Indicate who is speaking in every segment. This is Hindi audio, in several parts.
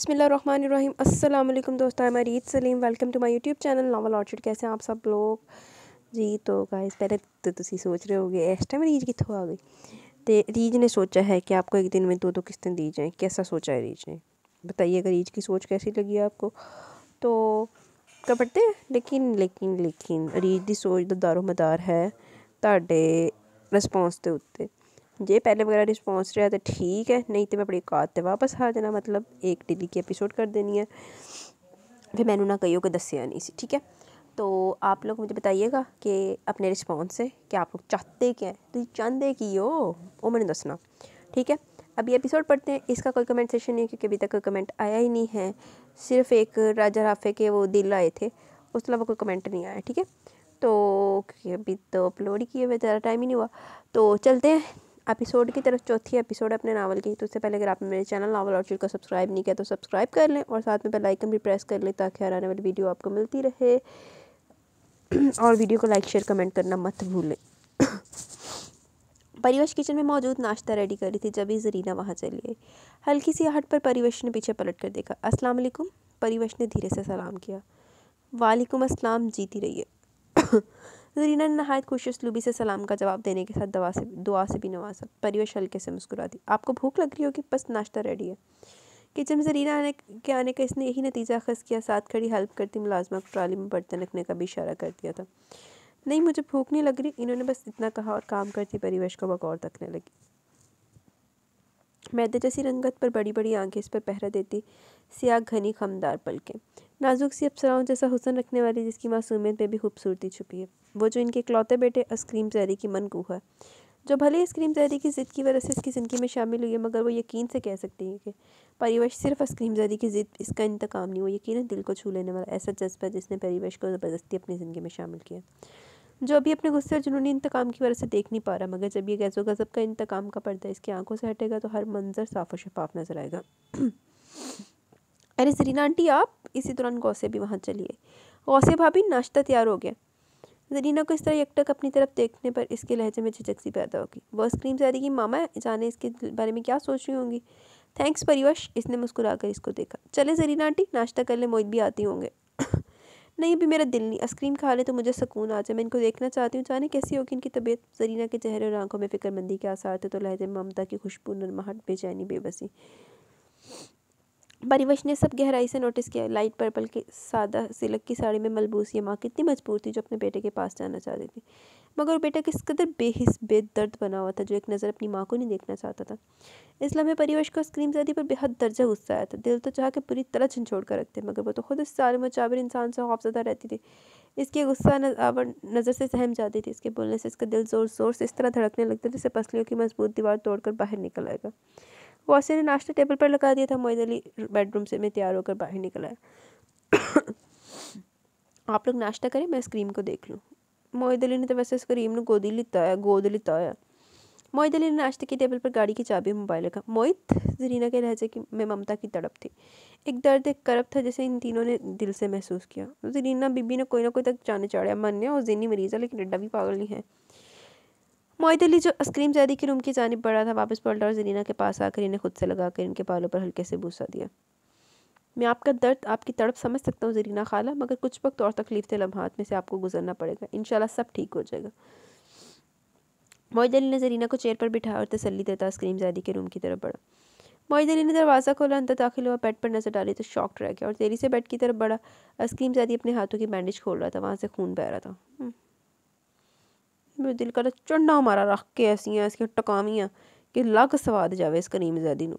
Speaker 1: बसमीम् अल्लाम दोस्तों मैं Reet Salim welcome to my YouTube channel novel orchid कैसे हैं आप सब लोग जी तो गाइस पहले तो तुम सोच रहे हो गए इस टाइम रीज कितों आ गई तो रीज ने सोचा है कि आपको एक दिन में दो दो किस्तें दी जाएँ कैसा सोचा है रीज ने बताइएगा रीज की सोच कैसी लगी आपको तो क्या पढ़ते लेकिन लेकिन लेकिन रीज की सोच तो दारो मदार है ਤੁਹਾਡੇ रिस्पोंस के उत्ते जे पहले वगैरह रिस्पॉन्स रहा तो ठीक है नहीं तो मैं अपनी कार से वापस आ जाना मतलब एक ਡੇਲੀ की एपिसोड कर देनी है फिर मैंने ना कहीं होकर दसिया नहीं सी ठीक है तो आप लोग मुझे बताइएगा कि अपने रिस्पॉन्स से कि आप लोग चाहते क्या है तो चाहते की हो वो मैंने दसना ठीक है अभी एपिसोड पढ़ते हैं इसका कोई कमेंट सेशन नहीं है क्योंकि अभी तक कोई कमेंट आया ही नहीं है सिर्फ एक राजा राफे के वो दिल आए थे उसके अलावा कोई कमेंट नहीं आया ठीक है तो क्योंकि अभी तो अपलोड ही किए हुए ज़्यादा टाइम ही नहीं हुआ तो चलते हैं एपिसोड की तरफ चौथी एपिसोड है अपने नावल की तो उससे पहले अगर आपने मेरे चैनल नावल ऑर्चर को सब्सक्राइब नहीं किया तो सब्सक्राइब कर लें और साथ में बेल आइकन भी प्रेस कर लें ताकि हर आने वाली वीडियो आपको मिलती रहे और वीडियो को लाइक शेयर कमेंट करना मत भूलें परिवश किचन में मौजूद नाश्ता रेडी कर रही थी जब ही जरीना वहाँ चली गई हल्की सी हट पर परिवश ने पीछे पलट कर देखा अस्सलाम वालेकुम परिवश ने धीरे से सलाम किया वालेकुम अस्सलाम जीती रहिए जरीना ने नहायत खुश उसलूबी से सलाम का जवाब देने के साथ दवा से दुआ से भी नवाजा परिवेश हल्के से मुस्कुरा दी आपको भूख लग रही होगी बस नाश्ता रेडी है किचन में जरीना आने के आने का इसने यही नतीजा खस किया साथ खड़ी हेल्प करती मुलाजमा को ट्राली में बर्तन रखने का भी इशारा कर दिया था नहीं मुझे भूख नहीं लग रही इन्होंने बस इतना कहा और काम करती परिवेश को बकौर रखने लगी मैदे जैसी रंगत पर बड़ी बड़ी आंखें इस पर पहरा देती सियाह घनी खमदार पलकें नाजुक सी अप्सराओं जैसा हुसन रखने वाली जिसकी मासूमियत में भी खूबसूरती छुपी है वो जो इनके इकलौते बेटे अस्क्रीम जहरी की मनगूह है जो भले अस्क्रीम जहरी की ज़िद की वजह से इसकी ज़िंदगी में शामिल हुई है मगर वो यकीन से कह सकती है कि परिवेश सिर्फ अस्क्रीम जहरी की ज़िद इसका इंतकाम नहीं वो यकीन दिल को छू लेने वाला ऐसा जज्बा जिसने परिवेश को ज़बरदस्ती अपनी ज़िंदगी में शामिल किया जो अभी अपने गुस्से और जुनूनी इंतकाम की वजह से देख नहीं पा रहा मगर जब यह गैसो गज़ब का इंतकाम का पर्दा इसकी आंखों से हटेगा तो हर मंजर साफ और शफाफ नजर आएगा अरे जरीना आंटी आप इसी दौरान गौसे भी वहाँ चलिए गौसे भाभी नाश्ता तैयार हो गया जरीना को इस तरह एकटक अपनी तरफ देखने पर इसके लहजे में झिझक सी पैदा होगी वह स्क्रीम से कि मामा जाने इसके बारे में क्या सोच रही होंगी थैंक्स परिवश इसने मुस्कुराकर इसको देखा चले जरीना आंटी नाश्ता कर ले मोहित भी आती होंगे नहीं भी मेरा दिल नहीं आइसक्रीम खा ले तो मुझे सुकून आ जाए मैं इनको देखना चाहती हूँ जाने कैसी होगी इनकी तबीयत जरीना के चेहरे और आंखों में फिक्रमंदी के आसार थे तो लहजे ममता की खुशबू नरमाहट बेचैनी बेबसी परिवश ने सब गहराई से नोटिस किया लाइट पर्पल के सादा सिलक की साड़ी में मलबूस ये माँ कितनी मजबूर थी जो अपने बेटे के पास जाना चाहती थी मगर वो बेटा किस कदर बेहिस बेदर्द बना हुआ था जो एक नज़र अपनी माँ को नहीं देखना चाहता था इस लम्हे परिवश को स्क्रीन जदी पर बेहद दर्जा गुस्सा आया था दिल तो चाह के पूरी तरह झंझोड़ कर रखते मगर वो तो खुद इस सारे मुचाबिर इंसान से खौफजदा रहती थी इसके गुस्सा नजावर नज़र से सहम जाती थी इसके बोलने से इसका दिल ज़ोर ज़ोर से इस तरह धड़कने लगता था जैसे पसलियों की मजबूत दीवार तोड़कर बाहर निकल आएगा वासी ने नाश्ता टेबल पर लगा दिया था मोहित अली बेडरूम से मैं तैयार होकर बाहर निकला आप लोग नाश्ता करें मैं स्क्रीम को देख लूँ मोहित अली ने तो वैसे स्क्रीम ने गोदी लिता है गोद लिता है मोहित अली ने नाश्ते की टेबल पर गाड़ी की चाबी मोबाइल रखा मोहित जरीना के लहजे की में ममता की तड़प थी एक दर्द एक करप था जैसे इन तीनों ने दिल से महसूस किया जरीना बीबी ने कोई ना कोई तक जाने चाड़िया मन ने और जीनी मरीज है लेकिन अड्डा भी पागल नहीं है मोहित अली जो आइसक्रीम जैदी के रूम की जानब बढ़ा था वापस पलटा और जरीना के पास आकर इन्हें खुद से लगा कर इनके बालों पर हल्के से भूसा दिया मैं आपका दर्द आपकी तड़प समझ सकता हूँ जरीना खाला मगर कुछ वक्त और तकलीफ थे लम्हात में से आपको गुजरना पड़ेगा इन सब ठीक हो जाएगा मोहित अली ने जरीना को चेयर पर बिठाया और तसली देता आइसक्रीम जैदी के रूम की तरफ बढ़ा मोहित अली ने दरवाज़ा खोला अंदर दाखिल हुआ बेड पर नजर डाली तो शॉक रह गया और देरी से बेड की तरफ बढ़ा आइसक्रीम जैदी अपने हाथों की बैंडेज खोल रहा था वहाँ से खून बह रहा था हम्म। ਮੇਰਾ ਦਿਲ ਕਰ ਚੰਡਾ ਮਾਰਾ ਰੱਖ ਕੇ ਐਸੀਆਂ ਐਸੀਆਂ ਟਕਾਵੀਆਂ कि लग स्वाद जाए इस करीम आज़ादी को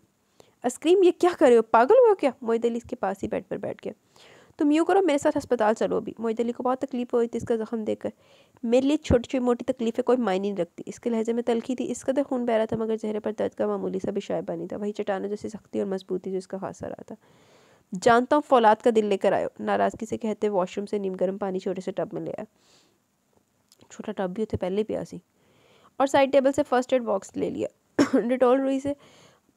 Speaker 1: आइसक्रीम ये क्या कर रहे हो पागल हो क्या मोहित अली इसके पास ही बेड पर बैठ गया तुम यूँ करो मेरे साथ अस्पताल चलो अभी मोहित अली को बहुत तकलीफ हुई थी इसका ज़ख्म देखकर मेरे लिए छोटी छोटी मोटी तकलीफ़ें कोई मायने नहीं रखती इसके लहजे में तलखी थी इसका तो खून बह रहा था मगर चेहरे पर दर्द का मामूली सा भी शायबा नहीं था वही चट्टानों जैसी सख्ती और मजबूती जो इसका हादसा रहा था जानता हूँ फौलाद का दिल लेकर आयो नाराज़गी से कहते वॉशरूम से नीम गर्म पानी छोटे से टब में ले आया छोटा टब भी उसे पहले सी और साइड टेबल से फर्स्ट एड बॉक्स ले लिया डिटॉल रुई से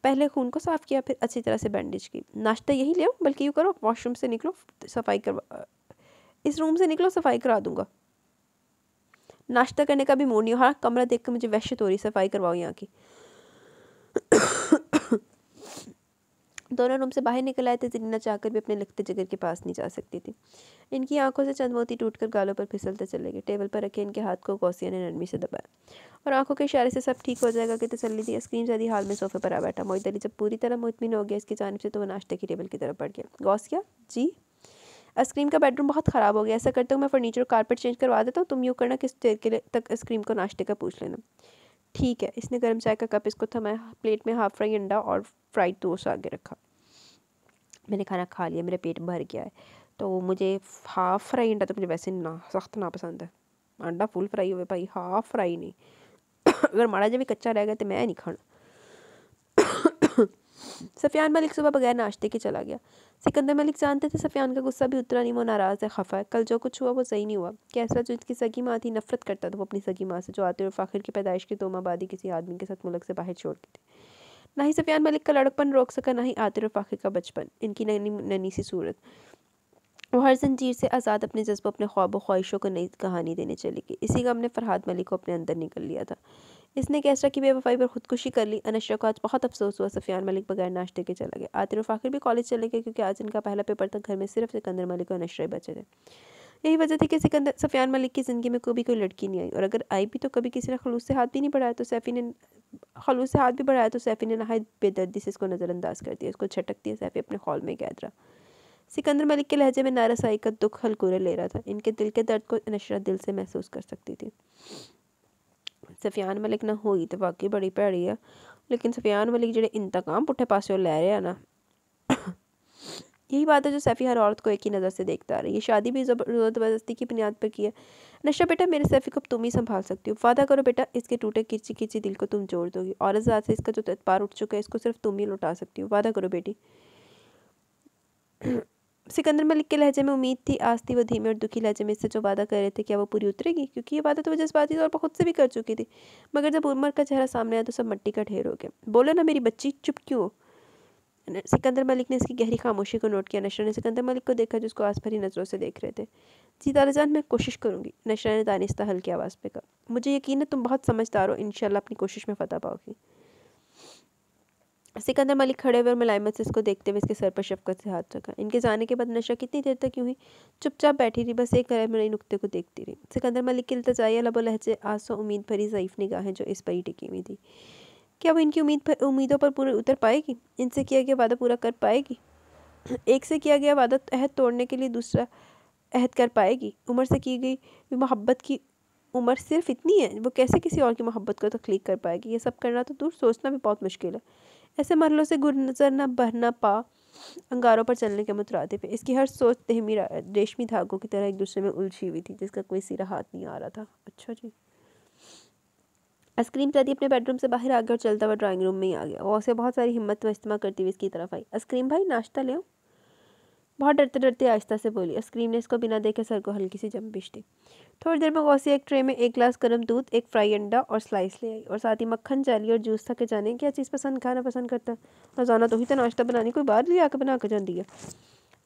Speaker 1: पहले खून को साफ़ किया फिर अच्छी तरह से बैंडेज की नाश्ता यही ले बल्कि यूँ करो वॉशरूम से निकलो सफाई करवा इस रूम से निकलो सफाई करा दूंगा नाश्ता करने का भी मूड नहीं हाँ कमरा देख कर मुझे वैश्य हो रही सफाई करवाओ यहाँ की दोनों रूम से बाहर निकल आए थे जरीना चाहकर भी अपने लगते जगह के पास नहीं जा सकती थी इनकी आंखों से चंद मोती कर गालों पर फिसलते चले गए टेबल पर रखे इनके हाथ को गौसिया ने नरमी से दबाया और आंखों के इशारे से सब ठीक हो जाएगा कि तसली दी स्क्रीन ज्यादा हाल में सोफे पर आ बैठा मोहित अली जब पूरी तरह मुतमिन हो गया इसकी जानब से तो वह नाश्ते की टेबल की तरफ बढ़ गया गौसिया जी आइसक्रीम का बेडरूम बहुत ख़राब हो गया ऐसा करते हो मैं फर्नीचर और कारपेट चेंज करवा देता हूँ तुम यूँ करना किस देर के लिए तक आइसक्रीम को नाश्ते का पूछ लेना ठीक है इसने गर्म चाय का कप इसको थमाया प्लेट में हाफ फ्राई अंडा और फ्राइड डोसा आगे रखा मैंने खाना खा लिया मेरा पेट भर गया है तो मुझे हाफ फ्राई अंडा तो मुझे वैसे ना सख्त ना पसंद है अंडा फुल फ्राई हुए भाई हाफ फ्राई नहीं अगर माड़ा जब भी कच्चा रह गया तो मैं नहीं खाना सफ़ियान मलिक सुबह बगैर नाश्ते के चला गया सिकंदर मलिक जानते थे सफ़ियान का गुस्सा भी उतरा नहीं वो नाराज़ है खफा है कल जो कुछ हुआ वो सही नहीं हुआ कैसा जो इसकी सगी माँ थी नफरत करता था वो अपनी सगी माँ से जो आते और फ़ाखिर की पैदाइश की दो माँ बादी किसी आदमी के साथ मुल्क से बाहर छोड़ गई थी ना ही सफ़ियान मलिक का लड़कपन रोक सका ना ही आतिर और फ़ाखिर का बचपन इनकी नैनी नैनी सी सूरत वो हर जंजीर से आज़ाद अपने जज्बों अपने ख्वाब ख्वाहिशों को नई कहानी देने चली गई इसी गम ने फरहाद मलिक को अपने अंदर निकल लिया था इसने कैसरा की बेवफाई पर खुदकुशी कर ली अनशरा को आज बहुत अफसोस हुआ सफियान मलिक बगैर नाश्ते के चला गया आतिर आखिर भी कॉलेज चले गए क्योंकि आज इनका पहला पेपर था घर में सिर्फ सिकंदर मलिक और अनशरा बचे थे यही वजह थी कि सिकंदर सफियान मलिक की ज़िंदगी में कभी कोई लड़की नहीं आई और अगर आई भी तो कभी किसी ने खलूस से हाथ भी नहीं बढ़ाया तो सैफ़ी ने खलूस से हाथ भी बढ़ाया तो सैफ़ी ने नहाय बेदर्दी से इसको नज़रअंदाज कर दिया इसको छटक दिया सैफ़ी अपने हॉल में कैद रहा सिकंदर मलिक के लहजे में नारसाई का दुख हलकूरे ले रहा था इनके दिल के दर्द को नशरा दिल से महसूस कर सकती थी सफियान मलिक ने होई तो वाकई बड़ी भैड़ी है लेकिन सफियान मलिक जो इंतकाम पुट्ठे पासेओ लै रहे हैं ना यही बात है जो सैफ़ी हर औरत को एक ही नज़र से देखता रहा है ये शादी भी ज़बरदस्ती की बुनियाद पर की है नशा बेटा मेरे सैफ़ी को तुम ही संभाल सकती हो वादा करो बेटा इसके टूटे किची किची दिल को तुम जोड़ दोगी औरत ज़ात से इसका जो तत्पार उठ चुका है इसको सिर्फ तुम ही लौटा सकती हो वादा करो बेटी सिकंदर मलिक के लहजे में उम्मीद थी आज थी वो धीमे और दुखी लहजे में इससे जो वादा कर रहे थे क्या वो पूरी उतरेगी क्योंकि ये वादा तो वो जज्बाती तौर पर खुद से भी कर चुकी थी मगर जब उमर का चेहरा सामने आया तो सब मट्टी का ढेर हो गया बोलो ना मेरी बच्ची चुप क्यों हो सिकंदर मलिक ने इसकी गहरी खामोशी को नोट किया नशरा ने सिकंदर मलिक को देखा जिसको आस भरी नज़रों से देख रहे थे जी ताराजान मैं कोशिश करूँगी नशरा ने दानिस्ता हल्की आवाज़ पे कहा मुझे यकीन है तुम बहुत समझदार हो इनशाला अपनी कोशिश में फतह पाओगी सिकंदर मलिक खड़े हुए और मुलायमत से इसको देखते हुए इसके सर पर शफकत से हाथ रखा इनके जाने के बाद नशा कितनी देर तक यूं ही चुपचाप बैठी रही बस एक गैर मेरे नुकते को देखती रही सिकंदर मलिक की इल्तजाया लब लहजे आंसू उम्मीद भरी ज़यीफ़ निगाहें जो इस पर ही टिकी हुई थी क्या वो इनकी उम्मीद पर उम्मीदों पर पूरे उतर पाएगी इनसे किया गया वादा पूरा कर पाएगी एक से किया गया वादा अहद तोड़ने के लिए दूसरा अहद कर पाएगी उम्र से की गई मोहब्बत की उम्र सिर्फ इतनी है वो कैसे किसी और की मोहब्बत को तख्लीक कर पाएगी ये सब करना तो दूर सोचना भी बहुत मुश्किल है ऐसे मरलों से गुजर न बह ना पा अंगारों पर चलने के मुतराते पे इसकी हर सोच तहमी रेशमी धागों की तरह एक दूसरे में उलझी हुई थी जिसका कोई सिरा हाथ नहीं आ रहा था अच्छा जी आइसक्रीम प्रति अपने बेडरूम से बाहर आ गया और चलता हुआ ड्राइंग रूम में ही आ गया और उसे बहुत सारी हिम्मत व इस्तेमाल करती हुई इसकी तरफ आई आइसक्रीम भाई नाश्ता ले बहुत डरते डरते आहिस्ता से बोली अस्क्रीम ने इसको बिना देखे सर को हल्की सी जम्बिश दी थोड़ी देर में गौसी एक ट्रे में एक ग्लास गर्म दूध एक फ्राई अंडा और स्लाइस ले आई और साथ ही मक्खन जाली और जूस था के जाने क्या चीज़ पसंद खाना पसंद करता रोजाना तो ही तो नाश्ता बनाने कोई बाहर ले आकर बना कर जान दिया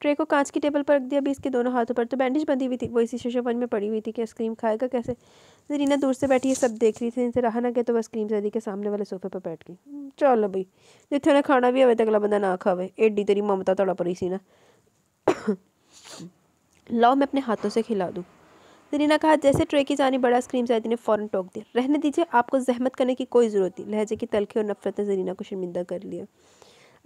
Speaker 1: ट्रे को कांच की टेबल पर रख दिया अभी इसके दोनों हाथों पर तो बैंडेज बंधी हुई थी वो इसी शशोवन में पड़ी हुई थी कि आइसक्रीम खाएगा कैसे जरीना दूर से बैठी है सब देख रही थी इनसे रहा ना गया तो वह आइसक्रीम जदी के सामने वाले सोफे पर बैठ गई हम्म, चलो भाई जितने उन्हें खाना भी हवे तो अगला बंदा ना खावे एडी तेरी ममता तड़ा पड़ी सी ना लाओ मैं अपने हाथों से खिला दूँ जरीना कहा जैसे ट्रे की जानी बड़ा स्क्रीम जायदी ने फ़ौरन टोक दिया रहने दीजिए आपको जहमत करने की कोई ज़रूरत नहीं लहजे की तलखी और नफरत ने जरीना को शर्मिंदा कर लिया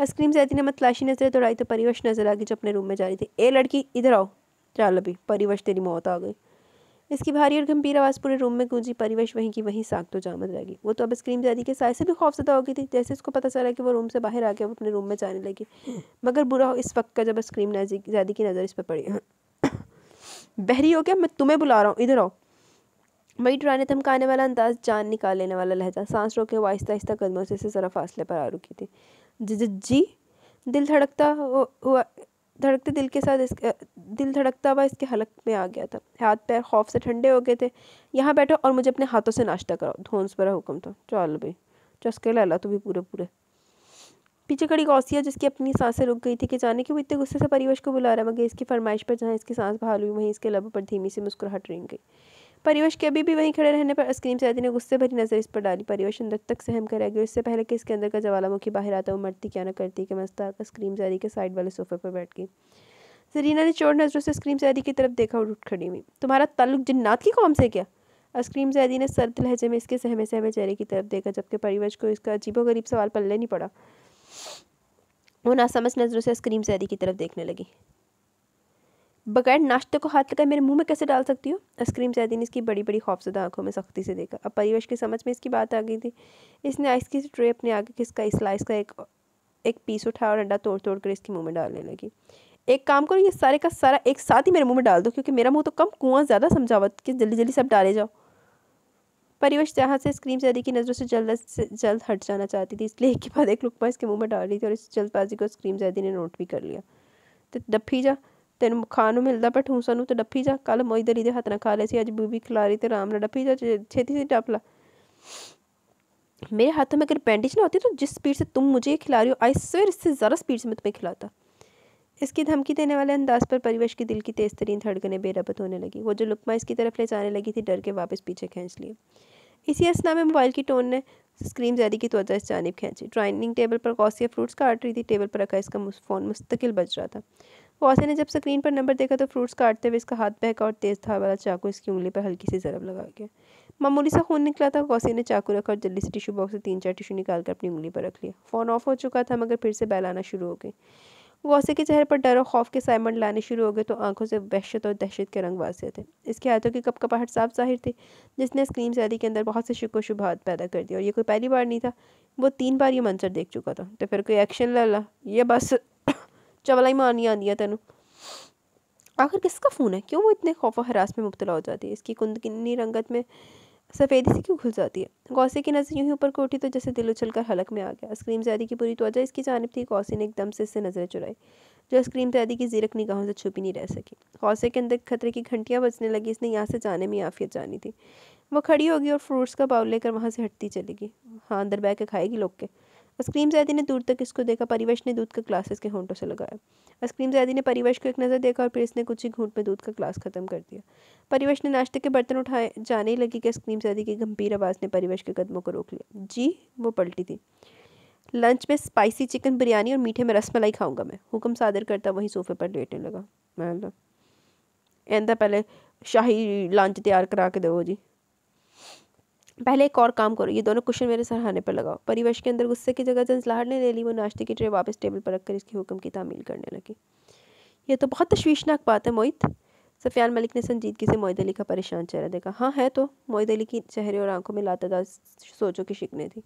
Speaker 1: आइसक्रीम जैदी ने मतलाशी नजरें दौड़ाई तो परिवश नजर आ गई जो अपने रूम में जा रही थी ए लड़की इधर आओ चल अभी परिवश तेरी मौत आ गई इसकी भारी और गंभीर आवाज़ पूरे रूम में गूंजी परिवश वहीं की वहीं साख तो जामद रह गई वो तो अब आइसक्रीम जैदी के साय से भी खौफजदा हो गई थी जैसे उसको पता चला कि वो रूम से बाहर आ गया वो अपने रूम में जाने लगी मगर बुरा हो इस वक्त का जब आइसक्रीम जैदी की नज़र इस पर पड़ी बहरी हो क्या मैं तुम्हें बुला रहा हूँ इधर आओ वही डराने थमकाने वाला अंदाज जान निकाल लेने वाला लहजा सांस रोके वो आहिस्ता आहिस्ता कदमों से ज़रा फासले पर आ रुकी थी जी जी दिल धड़कता हुआ धड़कते दिल के साथ इसके दिल धड़कता हुआ इसके हलक में आ गया था हाथ पैर खौफ से ठंडे हो गए थे यहाँ बैठो और मुझे अपने हाथों से नाश्ता कराओ धोंस भरा हुक्म था चल भाई चस्के ला ला तू भी पूरे पूरे पीछे खड़ी गौसिया जिसकी अपनी सांसें रुक गई थी कि जाने कि वो इतने गुस्से से परिवश को बुला रहा मगर इसकी फरमाइश पर जहाँ इसकी सांस बहाल हुई वहीं इसके लबों पर धीमी सी मुस्कुराहट रेंग गई परिवश के अभी भी वहीं खड़े रहने पर अस्क्रीम सैदी ने गुस्से भरी नज़र इस पर डाली परिवश अंदर तक सहम कर रह गई इससे पहले कि इसके अंदर का ज्वालामुखी बाहर आता वो मरती क्या ना करती कि मस्त अस्क्रीम स्क्रीम सैदी के साइड वाले सोफे पर बैठ गई जरीना ने चोर नज़रों से स्क्रीम सैदी की तरफ देखा और उठ खड़ी हुई तुम्हारा ताल्लुक जिन्नात की कौम से क्या अस्क्रीम जैदी ने सर्द लहजे में इसके सहमे सहमे चेहरे की तरफ देखा जबकि परिवश को इसका अजीबो गरीब सवाल पल्ले नहीं पड़ा वो नासमझ नज़रों से आइसक्रीम सैदी की तरफ देखने लगी बगैर नाश्ते को हाथ लगाए मेरे मुंह में कैसे डाल सकती हो आइसक्रीम जैदी ने इसकी बड़ी बड़ी खौफजदा आंखों में सख्ती से देखा अब परिवेश की समझ में इसकी बात आ गई थी इसने आइस ट्रे अपने आगे किसका स्लाइस का एक एक पीस उठा और अंडा तोड़ तोड़ कर इसके मुँह में डालने लगी एक काम करो ये सारे का सारा एक साथ ही मेरे मुंह में डाल दो क्योंकि मेरा मुंह तो कम कुआं ज़्यादा समझावत कि जल्दी जल्दी सब डाले जाओ परिवश जहाँ से स्क्रीन से की नज़रों से जल्द से जल्द हट जाना चाहती थी इसलिए एक के बाद एक लुक पास के मुंह में डाल रही थी और इस जल्दबाजी को स्क्रीन जैदी ने नोट भी कर लिया तो डफी जा तेन ਖਾਣ ਨੂੰ ਮਿਲਦਾ ਪਰ ਠੂਸਾ ਨੂੰ ਤੇ ਡੱਫੀ ਜਾ ਕੱਲ ਮੋਈ ਦਰੀ ਦੇ ਹੱਥ ਨਾਲ ਖਾ ਲਏ अज बूबी खिला रही तो आराम ना ਡੱਫੀ जा छेती से डप ला मेरे हाथों में अगर बैंडेज ना होती तो जिस स्पीड से तुम मुझे खिला रही हो आई स्वेर इससे ज़्यादा स्पीड से मैं तुम्हें खिलाता इसकी धमकी देने वाले अंदाज पर परिवेश की दिल की तेज तरीन धड़कने बेरबत होने लगी वो जो लुकमा इसकी तरफ ले जाने लगी थी डर के वापस पीछे खींच लिए इसी असना में मोबाइल की टोन ने स्क्रीन जैदी की तोजा इस जानब खींची ड्राइनिंग टेबल पर कौसिया फ्रूट्स काट रही थी टेबल पर रखा इसका फ़ोन मुस्तकिल बज रहा था कौसिया ने जब स्क्रीन पर नंबर देखा तो फ्रूट्स काटते हुए इसका हाथ बहका और तेज़ था वाला चाकू इसकी उंगली पर हल्की सी ज़रब लगा गया मामूली सा खून निकला था कौसिया ने चाकू रखा और जल्दी से टिशू बॉक्स से तीन चार टिशू निकाल कर अपनी उंगली पर रख लिया फ़ोन ऑफ हो चुका था मगर फिर से बैल आना शुरू हो गई गौसे के चेहरे पर डर और खौफ के साय लाने शुरू हो गए तो आंखों से वहशत और दहशत के रंग वासे थे इसके हाथों की कपकपाहट साफ जाहिर थी जिसने स्क्रीम सैदी के अंदर बहुत से शिको शुभात पैदा कर दिया और ये कोई पहली बार नहीं था वो तीन बार ये मंजर देख चुका था तो फिर कोई एक्शन ला ला ये बस चवलाई मारनी आ दिया तेनों आखिर किसका फ़ोन है क्यों वो इतने खौफ और हरास में मुबतला हो जाती है इसकी कुंदकिनी रंगत में सफ़ेदी सी क्यों खुल जाती है गौसे की नज़र यूं ही ऊपर को उठी तो जैसे दिल उछल कर हलक में आ गया स्क्रीम जैदी की पूरी तोजा इसकी जानब थी गौसे ने एकदम से इससे नज़रें चुराई जो स्क्रीम जैदी की जीरक निगाहों से छुपी नहीं रह सकी गौसे के अंदर खतरे की घंटियाँ बजने लगी इसने यहाँ से जाने में आफियत जानी थी वो खड़ी होगी और फ्रूट्स का बाउल लेकर वहाँ से हटती चलेगी हाँ अंदर बह के खाएगी लोग के अस्क्रीम जैदी ने दूर तक इसको देखा परिवश ने दूध का ग्लासेस के होंठों से लगाया अस्क्रीम जैदी ने परिवश को एक नज़र देखा और फिर इसने कुछ ही घूंट में दूध का ग्लास खत्म कर दिया परिवश ने नाश्ते के बर्तन उठाए जाने ही लगी कि अस्क्रीम जैदी की गंभीर आवाज़ ने परिवश के कदमों को रोक लिया जी वो पलटी थी लंच में स्पाइसी चिकन बिरयानी और मीठे में रसमलाई खाऊंगा मैं हुक्म सादर करता वहीं सोफे पर लेटने लगा मैं आंदा पहले शाही लंच तैयार करा के दो जी पहले एक और काम करो ये दोनों क्वेश्चन मेरे सरहाने पर लगाओ परिवेश के अंदर गुस्से की जगह जंजलाहट ने ले ली वो नाश्ते की ट्रे वापस टेबल पर रखकर इसके हुक्म की तामील करने लगी ये तो बहुत तशवीशनाक बात है मोहित सफियान मलिक ने संजीदगी से मोहित अली का परेशान चेहरा देखा हाँ है तो मोहित अली की चेहरे और आंखों में लातादार सोचों की शिकने थी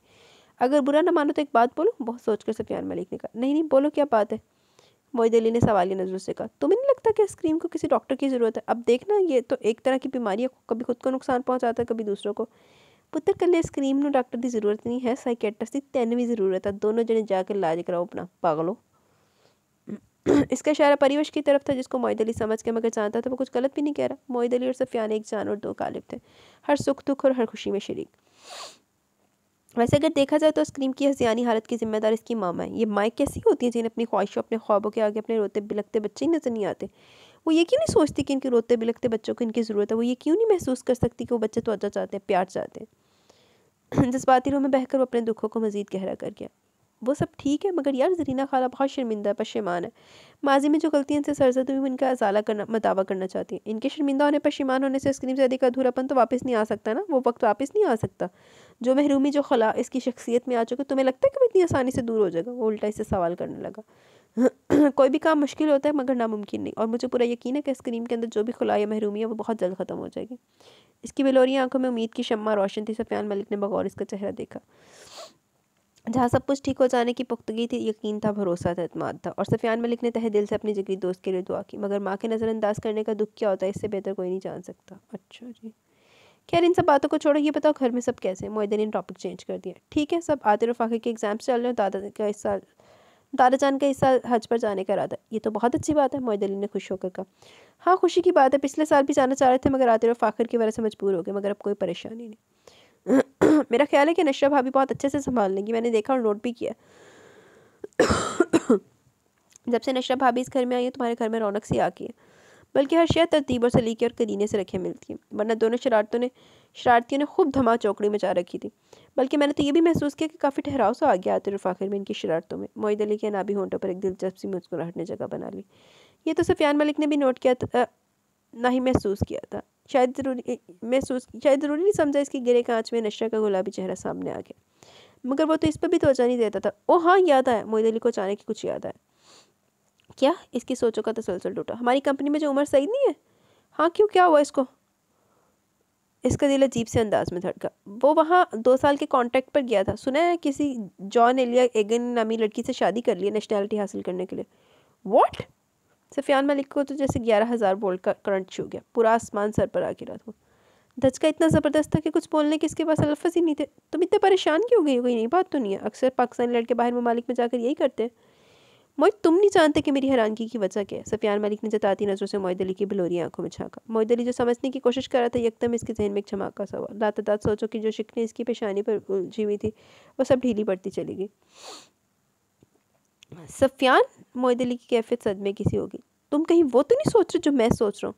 Speaker 1: अगर बुरा ना मानो तो एक बात बोलो बहुत सोचकर सफियान मलिक ने कहा नहीं नहीं बोलो क्या बात है मोहित अली ने सवाल की नज़रों से कहा तुम्हें नहीं लगता कि इस क्रीम को किसी डॉक्टर की ज़रूरत है अब देखना ये तो एक तरह की बीमारी है कभी खुद को नुकसान पहुँचाता है कभी दूसरों को पुत्र कले इस ਨੂੰ डॉक्टर की जरूरत नहीं है ਸਾਈਕੈਟਰਿਸਟ की ਤਿੰਨ जरूरत है दोनों जने जाकर इलाज कराओ अपना पागलो इसका इशारा परिवेश की तरफ था जिसको मोहित अली समझ के मगर जानता था वो कुछ गलत भी नहीं कह रहा मोहित अली और सफियान एक जान और दो गालिब थे हर सुख दुख और हर खुशी में शरीक वैसे अगर देखा जाए तो स्क्रीम की हसियानी हालत की जिम्मेदार इसकी मामा है ये माएँ कैसी होती हैं जिन्हें अपनी ख्वाहिशों अपने ख्वाबों के आगे अपने रोते बिलकते बच्चे ही नज़र नहीं आते वो ये क्यों नहीं सोचती कि इनके रोते बिलखते बच्चों को इनकी ज़रूरत है वो ये क्यों नहीं महसूस कर सकती कि वो बच्चे तो अच्छा चाहते हैं प्यार चाहते हैं जज्बाती रोह में बहकर वो अपने दुखों को मज़ीद गहरा कर गया वो सब ठीक है मगर यार जरीना खाला बहुत शर्मिंदा पशेमान है माजी में जो गलतियाँ से सरजद हुई उनका अजाला करना मतावा करना चाहती है इनके शर्मिंदा होने पशेमान होने से स्क्रीन ज़्यादा का अधूरापन तो वापस नहीं आ सकता ना वो वक्त वापस नहीं आ सकता जो महरूमी जो खला इसकी शख्सियत में आ चुके तुम्हें लगता है कि वो इतनी आसानी से दूर हो जाएगा वो उल्टा इससे सवाल करने लगा कोई भी काम मुश्किल होता है मगर नामुमकिन नहीं और मुझे पूरा यकीन है कि इस क्रीम के अंदर जो भी खुला या महरूमी है वो बहुत जल्द ख़त्म हो जाएगी इसकी बिलोरी आंखों में उम्मीद की शम्मा रोशन थी सफियान मलिक ने बगौर इसका चेहरा देखा जहाँ सब कुछ ठीक हो जाने की पुख्तगी थी यकीन था भरोसा था अतमाद था और सफियान मलिक ने तहे दिल से अपनी जगरी दोस्त के लिए दुआ की मगर माँ के नज़रअंदाज करने का दुख क्या होता है इससे बेहतर कोई नहीं जान सकता अच्छा जी खैर इन सब बातों को छोड़ो ये बताओ घर में सब कैसे मोहिदे ने टॉपिक चेंज कर दिया ठीक है सब आते रफाके के एग्ज़ाम्स चल रहे हैं दादा का इस साल दारा जान का साल हज पर जाने का इरादा ये तो बहुत अच्छी बात है मोहिद अली ने खुश होकर कहा हाँ खुशी की बात है पिछले साल भी जाना चाह रहे थे मगर आतिर और फाखिर की वजह से मजबूर हो गए मगर अब कोई परेशानी नहीं मेरा ख्याल है कि नशरा भाभी बहुत अच्छे से संभाल लेंगी मैंने देखा और नोट भी किया जब से नशरा भाभी इस घर में आई है तुम्हारे घर में रौनक सी आ गई है बल्कि हर शय तरतीब और सलीके और कदीने से रखे मिलती है वरना दोनों शरारतों ने शरारतियों ने खूब धमा चौकड़ी मचा रखी थी बल्कि मैंने तो ये भी महसूस किया कि काफ़ी ठहराव से आगे आते रफाखिर में इनकी शरारतों में मोहिद अली के नाबी होंटों पर एक दिलचस्प सी मुस्कुराहट ने जगह बना ली ये तो सफियान मलिक ने भी नोट किया था ना ही महसूस किया था शायद ज़रूरी महसूस शायद ज़रूरी नहीं समझा इसकी गिरे कांच में नशा का गुलाबी चेहरा सामने आ गया मगर वो तो इस पर भी तोजा नहीं देता था ओ हाँ याद आया मोहित अली को अचानक कुछ याद आया क्या इसकी सोचों का तसलसल टूटा हमारी कंपनी में जो उमर सही नहीं है हाँ क्यों क्या हुआ इसको इसका दिल अजीब से अंदाज में धड़का वो वहाँ दो साल के कॉन्ट्रैक्ट पर गया था सुना है किसी जॉन एलिया एगन नामी लड़की से शादी कर ली नेशनैलिटी हासिल करने के लिए वॉट सफियान मलिक को तो जैसे ग्यारह हज़ार बोल्ट का करंट छू गया पूरा आसमान सर पर आ गिरा था धचका इतना ज़बरदस्त था कि कुछ बोलने के इसके पास अल्फज ही नहीं थे तुम इतने परेशान क्यों गई हो गई नहीं बात तो नहीं है अक्सर पाकिस्तानी लड़के बाहर ममालिक में जाकर यही करते हैं मोहित तुम नहीं जानते कि मेरी हैरानगी की वजह क्या है सफियान मलिक ने जताती नज़रों से मोहित अली की बलोरी आंखों में छाका मोहित अली जो समझने की कोशिश कर रहा था यकदम इसके जहन में एक झमाका सा हुआ लातदात सोचो कि जो शिकने इसकी पेशानी पर उलझी हुई थी वो सब ढीली पड़ती चली गई सफियान मोहित अली की कैफियत सदमे किसी होगी तुम कहीं वो तो नहीं सोच रहे जो मैं सोच रहा हूँ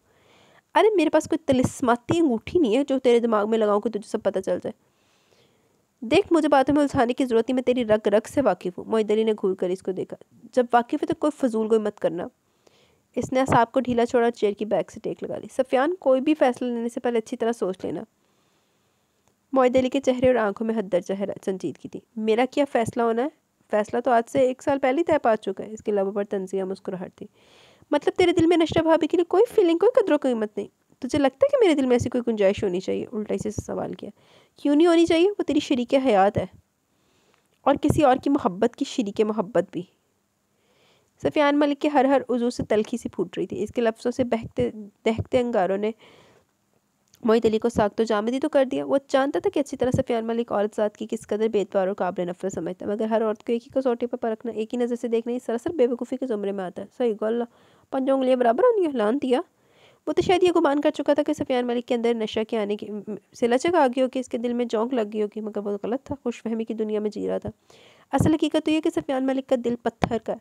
Speaker 1: अरे मेरे पास कोई तलिस्माती अंगूठी नहीं है जो तेरे दिमाग में लगाऊँ कि तुझे सब पता चल जाए देख मुझे बातों में उलझाने की जरूरत नहीं मैं तेरी रग रग से वाकिफ़ हूँ मोहित अली ने घूर कर इसको देखा जब वाकिफ़ है तो कोई फजूल कोई मत करना इसने साहब को ढीला छोड़ा चेयर की बैग से टेक लगा ली सफियान कोई भी फैसला लेने से पहले अच्छी तरह सोच लेना मोहित अली के चेहरे और आंखों में हद चेहरा की थी मेरा क्या फैसला होना है फैसला तो आज से एक साल पहले ही तय पा चुका है इसके लबों पर तंजिया मुस्कुराहट थी मतलब तेरे दिल में नशा भाभी के लिए कोई फीलिंग कोई कदरों कीमत नहीं तुझे लगता है कि मेरे दिल में ऐसी कोई गुंजाइश होनी चाहिए उल्टा इसे से सवाल किया क्यों नहीं होनी चाहिए वो तेरी शरीक हयात है और किसी और की मोहब्बत की शरीक मोहब्बत भी सफियान मलिक के हर हर उजू से तलखी सी फूट रही थी इसके लफ्सों से बहकते दहकते अंगारों ने मोहित अली को साख तो जामदी तो कर दिया वो जानता था कि अच्छी तरह सफियान मलिक औरत ज़ात की किस कदर बेतवार और काबिल नफरत समझता है मगर हर औरत को एक ही कसौटी पर परखना एक ही नज़र से देखना ही सरासर बेवकूफ़ी के ज़ुमरे में आता है सही गोल्ला पंजों उंगलियाँ बराबर होनी है लान दिया वो तो शायद ये गुमान कर चुका था कि सफियान मलिक के अंदर नशा के आने की से लचक आ गई हो कि इसके दिल में जोंक लग गई हो कि मगर वो तो गलत था खुश फहमी की दुनिया में जी रहा था असल हकीकत तो ये कि सफियान मलिक का दिल पत्थर का है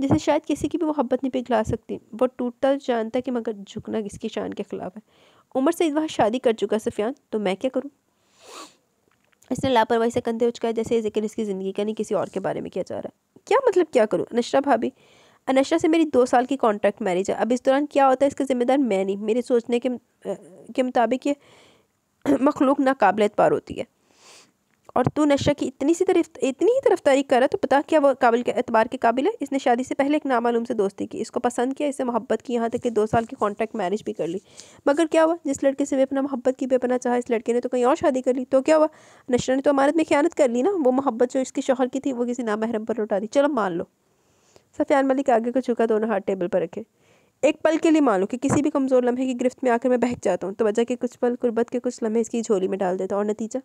Speaker 1: जिसे शायद किसी की भी मोहब्बत नहीं पिघला सकती वो टूटता जानता कि मगर झुकना किसकी शान के ख़िलाफ़ है उमर सईद वहाँ शादी कर चुका सफियान तो मैं क्या करूँ इसने लापरवाही से कंधे उचकाए जैसे जिक्र इसकी ज़िंदगी का नहीं किसी और के बारे में किया जा रहा है क्या मतलब क्या करूँ नशरा भाभी अनशा से मेरी दो साल की कॉन्ट्रैक्ट मैरिज है अब इस दौरान क्या होता है इसका ज़िम्मेदार मैं नहीं मेरे सोचने के के मुताबिक ये मखलूक नाकबिल पार होती है और तू नशा की इतनी सी तरफ इतनी ही तरफदारी कर रहा तो पता क्या वो काबिल के अतबार के काबिल है इसने शादी से पहले एक नामालूम से दोस्ती की इसको पसंद किया इसे मोहब्बत की यहाँ तक कि दो साल की कॉन्ट्रैक्ट मैरिज भी कर ली मगर क्या हुआ जिस लड़के से भी अपना मोहब्बत की बेपना चाहा इस लड़के ने तो कहीं और शादी कर ली तो क्या हुआ नशा ने तो अमारत में ख्यानत कर ली ना वो मोहब्बत जो इसके शोहर की थी वो किसी नामहरम पर लौटा दी चलो मान लो सफियान मलिक आगे को झुका दोनों हाथ टेबल पर रखे एक पल के लिए मानो कि किसी भी कमज़ोर लम्हे की गिरफ्त में आकर मैं बहक जाता हूँ तो वजह के कुछ पल गुर्बत के कुछ लम्हे इसकी झोली में डाल देता और नतीजा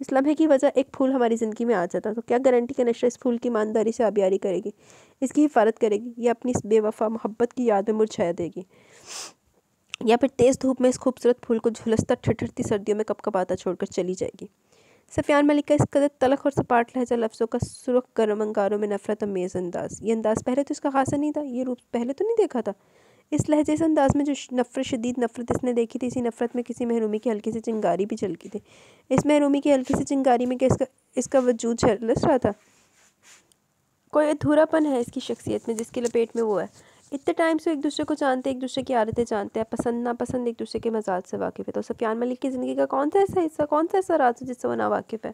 Speaker 1: इस लम्हे की वजह एक फूल हमारी ज़िंदगी में आ जाता तो क्या गारंटी का नशा इस फूल की ईमानदारी से आबियारी करेगी इसकी हिफाजत करेगी या अपनी इस बेवफा मोहब्बत की याद में मुरझाया देगी या फिर तेज़ धूप में इस खूबसूरत फूल को झुलसता ठिठरती सर्दियों में कप आता छोड़कर चली जाएगी सफ़ियान मलिक का इस कदर तलख और सपाट लहजा लफ्ज़ों का सुरख गर्म अंगारों में नफरत अमेज़ अंदाज ये अंदाज़ पहले तो इसका खासा नहीं था ये रूप पहले तो नहीं देखा था इस लहजे से अंदाज में जो नफरत शदीद नफरत इसने देखी थी इसी नफरत में किसी महरूमी की हल्की सी चिंगारी भी झलकी थी इस महरूमी की हल्की सी चिंगारी में क्या इसका इसका वजूद झलस रहा था कोई अधूरापन है इसकी शख्सियत में जिसकी लपेट में वो है इतने टाइम से एक दूसरे को जानते हैं एक दूसरे की आदतें जानते हैं पसंद नापसंद एक दूसरे के मजाज से वाकिफ़ है तो सफियान मलिक की ज़िंदगी का कौन सा ऐसा हिस्सा कौन सा ऐसा राज है जिससे वो ना वाकिफ़ है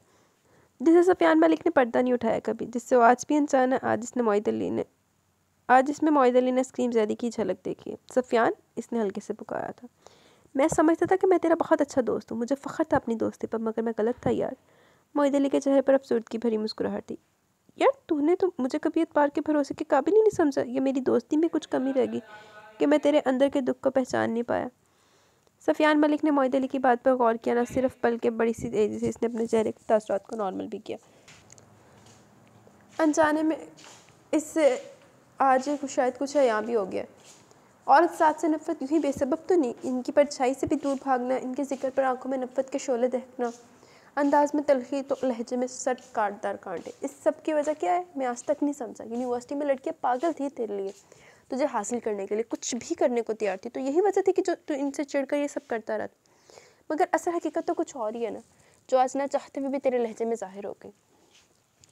Speaker 1: जिसे सफियान मलिक ने पर्दा नहीं उठाया कभी जिससे वो आज भी इंसान है आज इसने मोहित अली ने आज इसमें मोहित अली ने स्क्रीन जैदी की झलक देखी है सफियान इसने हल्के से पुकारा था मैं समझता था कि मैं तेरा बहुत अच्छा दोस्त हूँ मुझे फ़ख्र था अपनी दोस्ती पर मगर मैं गलत था यार मोहित अली के चेहरे पर की भरी मुस्कुराहट थी यार तूने तो मुझे कभी अखबार के भरोसे के काबिल ही नहीं समझा या मेरी दोस्ती में कुछ कमी रह गई कि मैं तेरे अंदर के दुख को पहचान नहीं पाया सफियान मलिक ने मोहिद अली की बात पर गौर किया ना सिर्फ बल्कि बड़ी सी तेज़ी से इसने अपने चेहरे के तसरात को नॉर्मल भी किया अनजाने में इससे आज शायद कुछ हया भी हो गया और साथ से नफ़रत यूँ ही बेसबब तो नहीं इनकी परछाई से भी दूर भागना इनके जिक्र पर आंखों में नफ़रत के शोले देखना अंदाज में तलखी तो लहजे में सट काटदार कांटे इस सब की वजह क्या है मैं आज तक नहीं समझा यूनिवर्सिटी में लड़कियाँ पागल थी तेरे लिए तुझे तो हासिल करने के लिए कुछ भी करने को तैयार थी तो यही वजह थी कि जो तू इनसे चिड़कर ये सब करता रहा मगर असल हकीकत तो कुछ और ही है ना जो आज ना चाहते हुए भी तेरे लहजे में जाहिर हो गई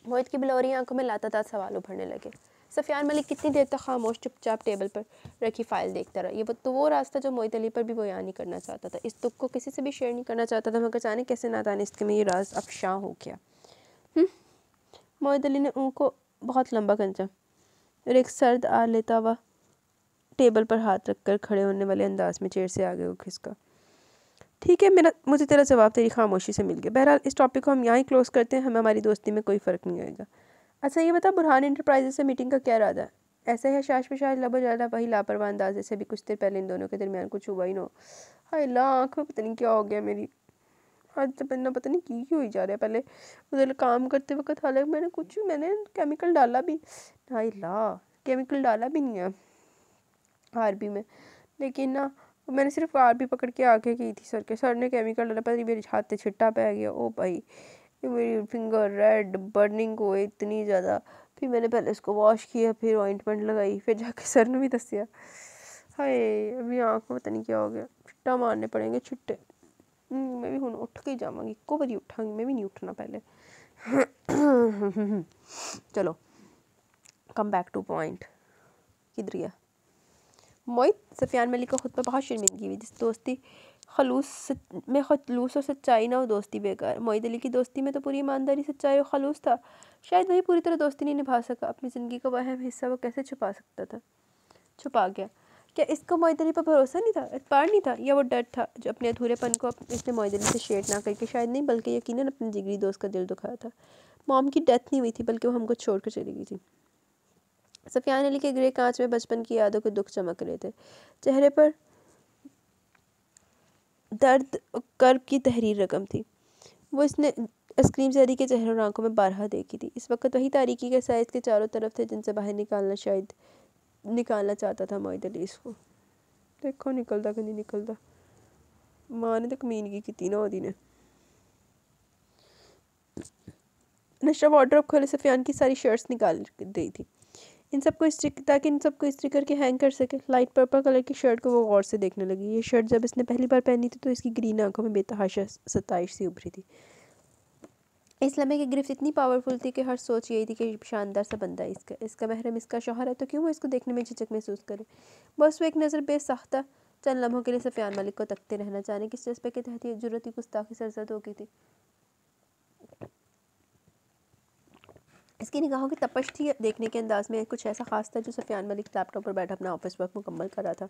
Speaker 1: मोहित की बिलौरी आंखों में लातादार सवाल उभरने लगे सफ़ियान मलिक कितनी देर तक खामोश चुपचाप टेबल पर रखी फ़ाइल देखता रहा ये वो तो वो रास्ता जो मोहित अली पर भी बयान नहीं करना चाहता था इस दुख को किसी से भी शेयर नहीं करना चाहता था मगर जाने कैसे नादान इसके में ये राज अफशा हो गया हम्म? मोहित अली ने उनको बहुत लंबा खींचा और एक सर्द आ लेता हुआ टेबल पर हाथ रख कर खड़े होने वाले अंदाज में चेयर से आगे को खिसका ठीक है मेरा मुझे तेरा जवाब तेरी खामोशी से मिल गया बहरहाल इस टॉपिक को हम यहाँ ही क्लोज़ करते हैं हमें हमारी दोस्ती में कोई फ़र्क नहीं आएगा अच्छा ये बता बुरहान इंटरप्राइजेज से मीटिंग का क्या इरादा है ऐसे है शाश शायद लबो जाला वही लापरवाह अंदाजे से भी कुछ देर पहले इन दोनों के दरमियान कुछ हुआ ही ना हाई लाख ला में पता नहीं क्या हो गया मेरी आज तो बंदा पता नहीं की हुई जा रहा है पहले उधर काम करते वक्त हालांकि मैंने कुछ मैंने केमिकल डाला भी हाई ला केमिकल डाला भी नहीं है आरबी में लेकिन ना मैंने सिर्फ आरबी पकड़ के आगे की थी सर के सर ने केमिकल डाला पता नहीं मेरे हाथ से छिट्टा पै गया ओ भाई मेरी फिंगर रेड बर्निंग हो इतनी ज़्यादा फिर मैंने पहले इसको वॉश किया फिर ऑइंटमेंट लगाई फिर जाके सर ने भी दसिया हाय अभी आँख में पता नहीं क्या हो गया छिट्टा मारने पड़ेंगे छिट्टे हम्म, मैं भी हूँ उठ के ही जावगी इको बारी उठागी मैं भी नहीं उठना पहले चलो कम बैक टू पॉइंट किधर गया मोइत सफ़ियान मलिक ख़ुद पर बहुत शर्मिंदगी हुई जिस दोस्ती खलूस में खलूस और सच्चाई ना हो दोस्ती बेकार मोहित अली की दोस्ती में तो पूरी ईमानदारी सच्चाई और खलूस था शायद वही पूरी तरह दोस्ती नहीं निभा सका अपनी ज़िंदगी का वह हिस्सा वो कैसे छुपा सकता था छुपा गया क्या इसको मोहित अली पर भरोसा नहीं था एतबार नहीं था या वो डर था जो अपने अधूरेपन को इसने मोहित अली से शेयर ना करके शायद नहीं बल्कि यकीन अपने जिगरी दोस्त का दिल दुखाया था मॉम की डेथ नहीं हुई थी बल्कि वो हमको छोड़ कर चली गई थी सफियान अली के ग्रे कांच में बचपन की यादों के दुख चमक रहे थे चेहरे पर दर्द कर्ब की तहरीर रकम थी वो इसने स्क्रीम जहरी के चेहरे और आंखों में बारहा देखी थी इस वक्त वही तारीकी के साइज के चारों तरफ थे जिनसे बाहर निकालना शायद निकालना चाहता था मोहित अली इसको देखो निकलता कहीं निकलता माँ ने तो कमीनगी की ना ओदी ने नशा वार्ड्रोप खोले सफियान की सारी शर्ट्स निकाल दी थी इन सबको स्त्री ताकि इन सबको स्ट्रिक करके हैंग कर सके लाइट पर्पल कलर की शर्ट को वो गौर से देखने लगी ये शर्ट जब इसने पहली बार पहनी थी तो इसकी ग्रीन आंखों में बेतहाशा सताइश सी उभरी थी इस लम्हे की गिरफ्त इतनी पावरफुल थी कि हर सोच यही थी कि शानदार सा बंदा इसका इसका महरम इसका शौहर है तो क्यों वो इसको देखने में झिझक महसूस करे बस वो एक नज़र बेसाख्ता चंद लम्हों के लिए सफियान मलिक को तकते रहना चाहने किस इस जज्बे के तहत ये जरूरत ही गुस्ताखी सरजद हो गई थी इसकी निगाहों की थी देखने के अंदाज में कुछ ऐसा खास था जो सफियान मलिक लैपटॉप पर बैठा अपना ऑफिस वर्क मुकम्मल कर रहा था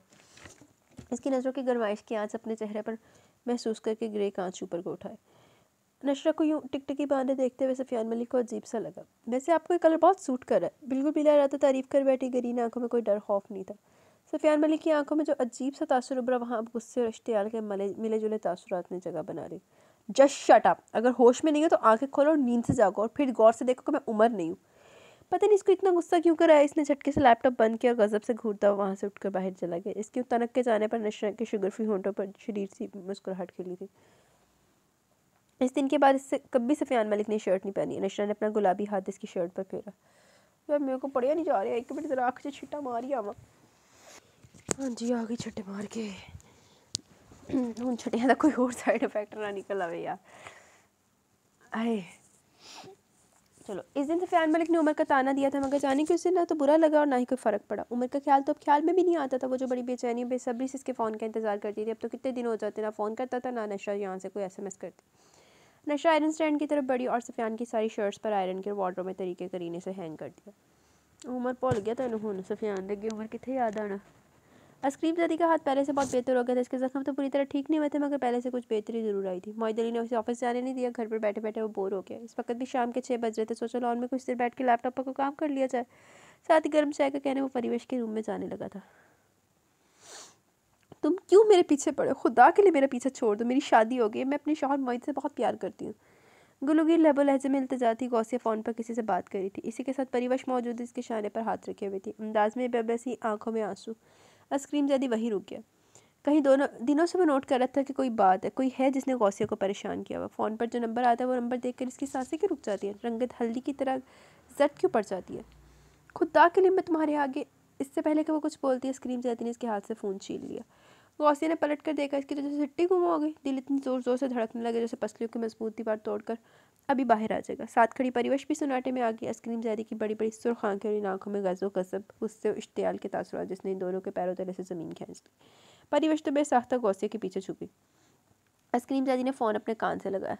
Speaker 1: इसकी नज़रों की गर्माइश की आज अपने चेहरे पर महसूस करके ग्रे कांच ऊपर को उठाए नशरा को यूँ टिकटिकी बांधे देखते हुए सफियान मलिक को अजीब सा लगा वैसे आपको ये कलर बहुत सूट कर रहा है बिल्कुल भी रहा था तारीफ कर बैठी गरीन आंखों में कोई डर खौफ नहीं था सफियान मलिक की आंखों में जो अजीब सा तासर उभरा वहाँ गुस्से और इश्तियाल के मले मिले जुले तासरात ने जगह बना ली जस्ट शट अप अगर होश में नहीं हो तो आंखें खोलो और नींद से जागो और फिर गौर से देखो कि मैं उम्र नहीं हूँ पता नहीं इसको इतना गुस्सा क्यों करा है इसने झटके से लैपटॉप बंद किया और गज़ब से घूरता हुआ वहाँ से उठकर बाहर चला गया इसके तनक के जाने पर नशा के शुगर फ्री होंठों पर शरीर सी मुस्कुराहट खिली थी इस दिन के बाद इससे कभी सफियान मलिक ने शर्ट नहीं पहनी नशरा ने अपना गुलाबी हाथ इसकी शर्ट पर फेरा यार मेरे को पढ़िया नहीं जा रहा है एक मिनट जरा आँख से छिट्टा मारिया वहाँ हाँ जी आ गई छट्टे मार के हम्म, हूँ छड़िया का कोई होर साइड इफेक्ट ना निकल आए यार अरे चलो इस दिन सफियान तो मलिक ने उमर का ताना दिया था मगर जाने कि उससे ना तो बुरा लगा और ना ही कोई फ़र्क पड़ा उमर का ख्याल तो अब ख्याल में भी नहीं आता था वो जो बड़ी बेचैनी बेसब्री से इसके फ़ोन का इंतज़ार करती थी अब तो कितने दिन हो जाते ना फ़ोन करता था ना नशा यहाँ से कोई एस एम एस करती नशा आयरन स्टैंड की तरफ बड़ी और सफियान की सारी शर्ट्स पर आयरन के वार्ड्रो में तरीके करीने से हैंग कर दिया उमर भुल गया तेन हूँ सफियान लगे उमर कितने याद आना अस्क्रीम जदी का हाथ पहले से बहुत बेहतर हो गया था इसके जख्म तो पूरी तरह ठीक नहीं हुए थे मगर पहले से कुछ बेहतरी जरूर आई थी मोहित अली ने उसे ऑफिस जाने नहीं दिया घर पर बैठे बैठे वो बोर हो गया इस वक्त भी शाम के छः बज रहे थे सोचा लॉन में कुछ देर बैठ के लैपटॉप पर काम कर लिया जाए साथ ही गर्म चाय का कहने वो परिवेश के रूम में जाने लगा था तुम क्यों मेरे पीछे पड़े खुदा के लिए मेरा पीछा छोड़ दो मेरी शादी हो गई मैं अपने शोहर मोहित से बहुत प्यार करती हूँ गुलगी लबो लहजे में इल्तजा थी गौसिया फ़ोन पर किसी से बात करी थी इसी के साथ परिवश मौजूद इसके शाने पर हाथ रखे हुए थी अंदाज में बेबसी आंखों में आंसू अस्क्रीम जदी वहीं रुक गया कहीं दोनों दिनों से मैं नोट कर रहा था कि कोई बात है कोई है जिसने गौसिया को परेशान किया हुआ फ़ोन पर जो नंबर आता है वो नंबर कर इसकी सांसें क्यों रुक जाती हैं रंगत हल्दी की तरह जट क्यों पड़ जाती है खुदा के लिए मैं तुम्हारे आगे इससे पहले कि वो कुछ बोलती है स्क्रीम जाती ने इसके हाथ से फ़ोन छीन लिया गौसिया ने पलट कर देखा इसकी तो जैसे सिट्टी गुम हो गई दिल इतनी ज़ोर ज़ोर से धड़कने लगे जैसे पसलियों की मजबूत दीवार तोड़कर अभी बाहर आ जाएगा साथ खड़ी परिवश भी सन्नाटे में आ गई आइसक्रीम जैदी की बड़ी बड़ी सुर्ख आंखें और इन आंखों में गज़ो गसब गुस्से और इश्तियाल के तासरा जिसने इन दोनों के पैरों तले से ज़मीन खींच ली परिवश तो बेसाख्ता गौसे के पीछे छुपी आइसक्रीम जैदी ने फ़ोन अपने कान से लगाया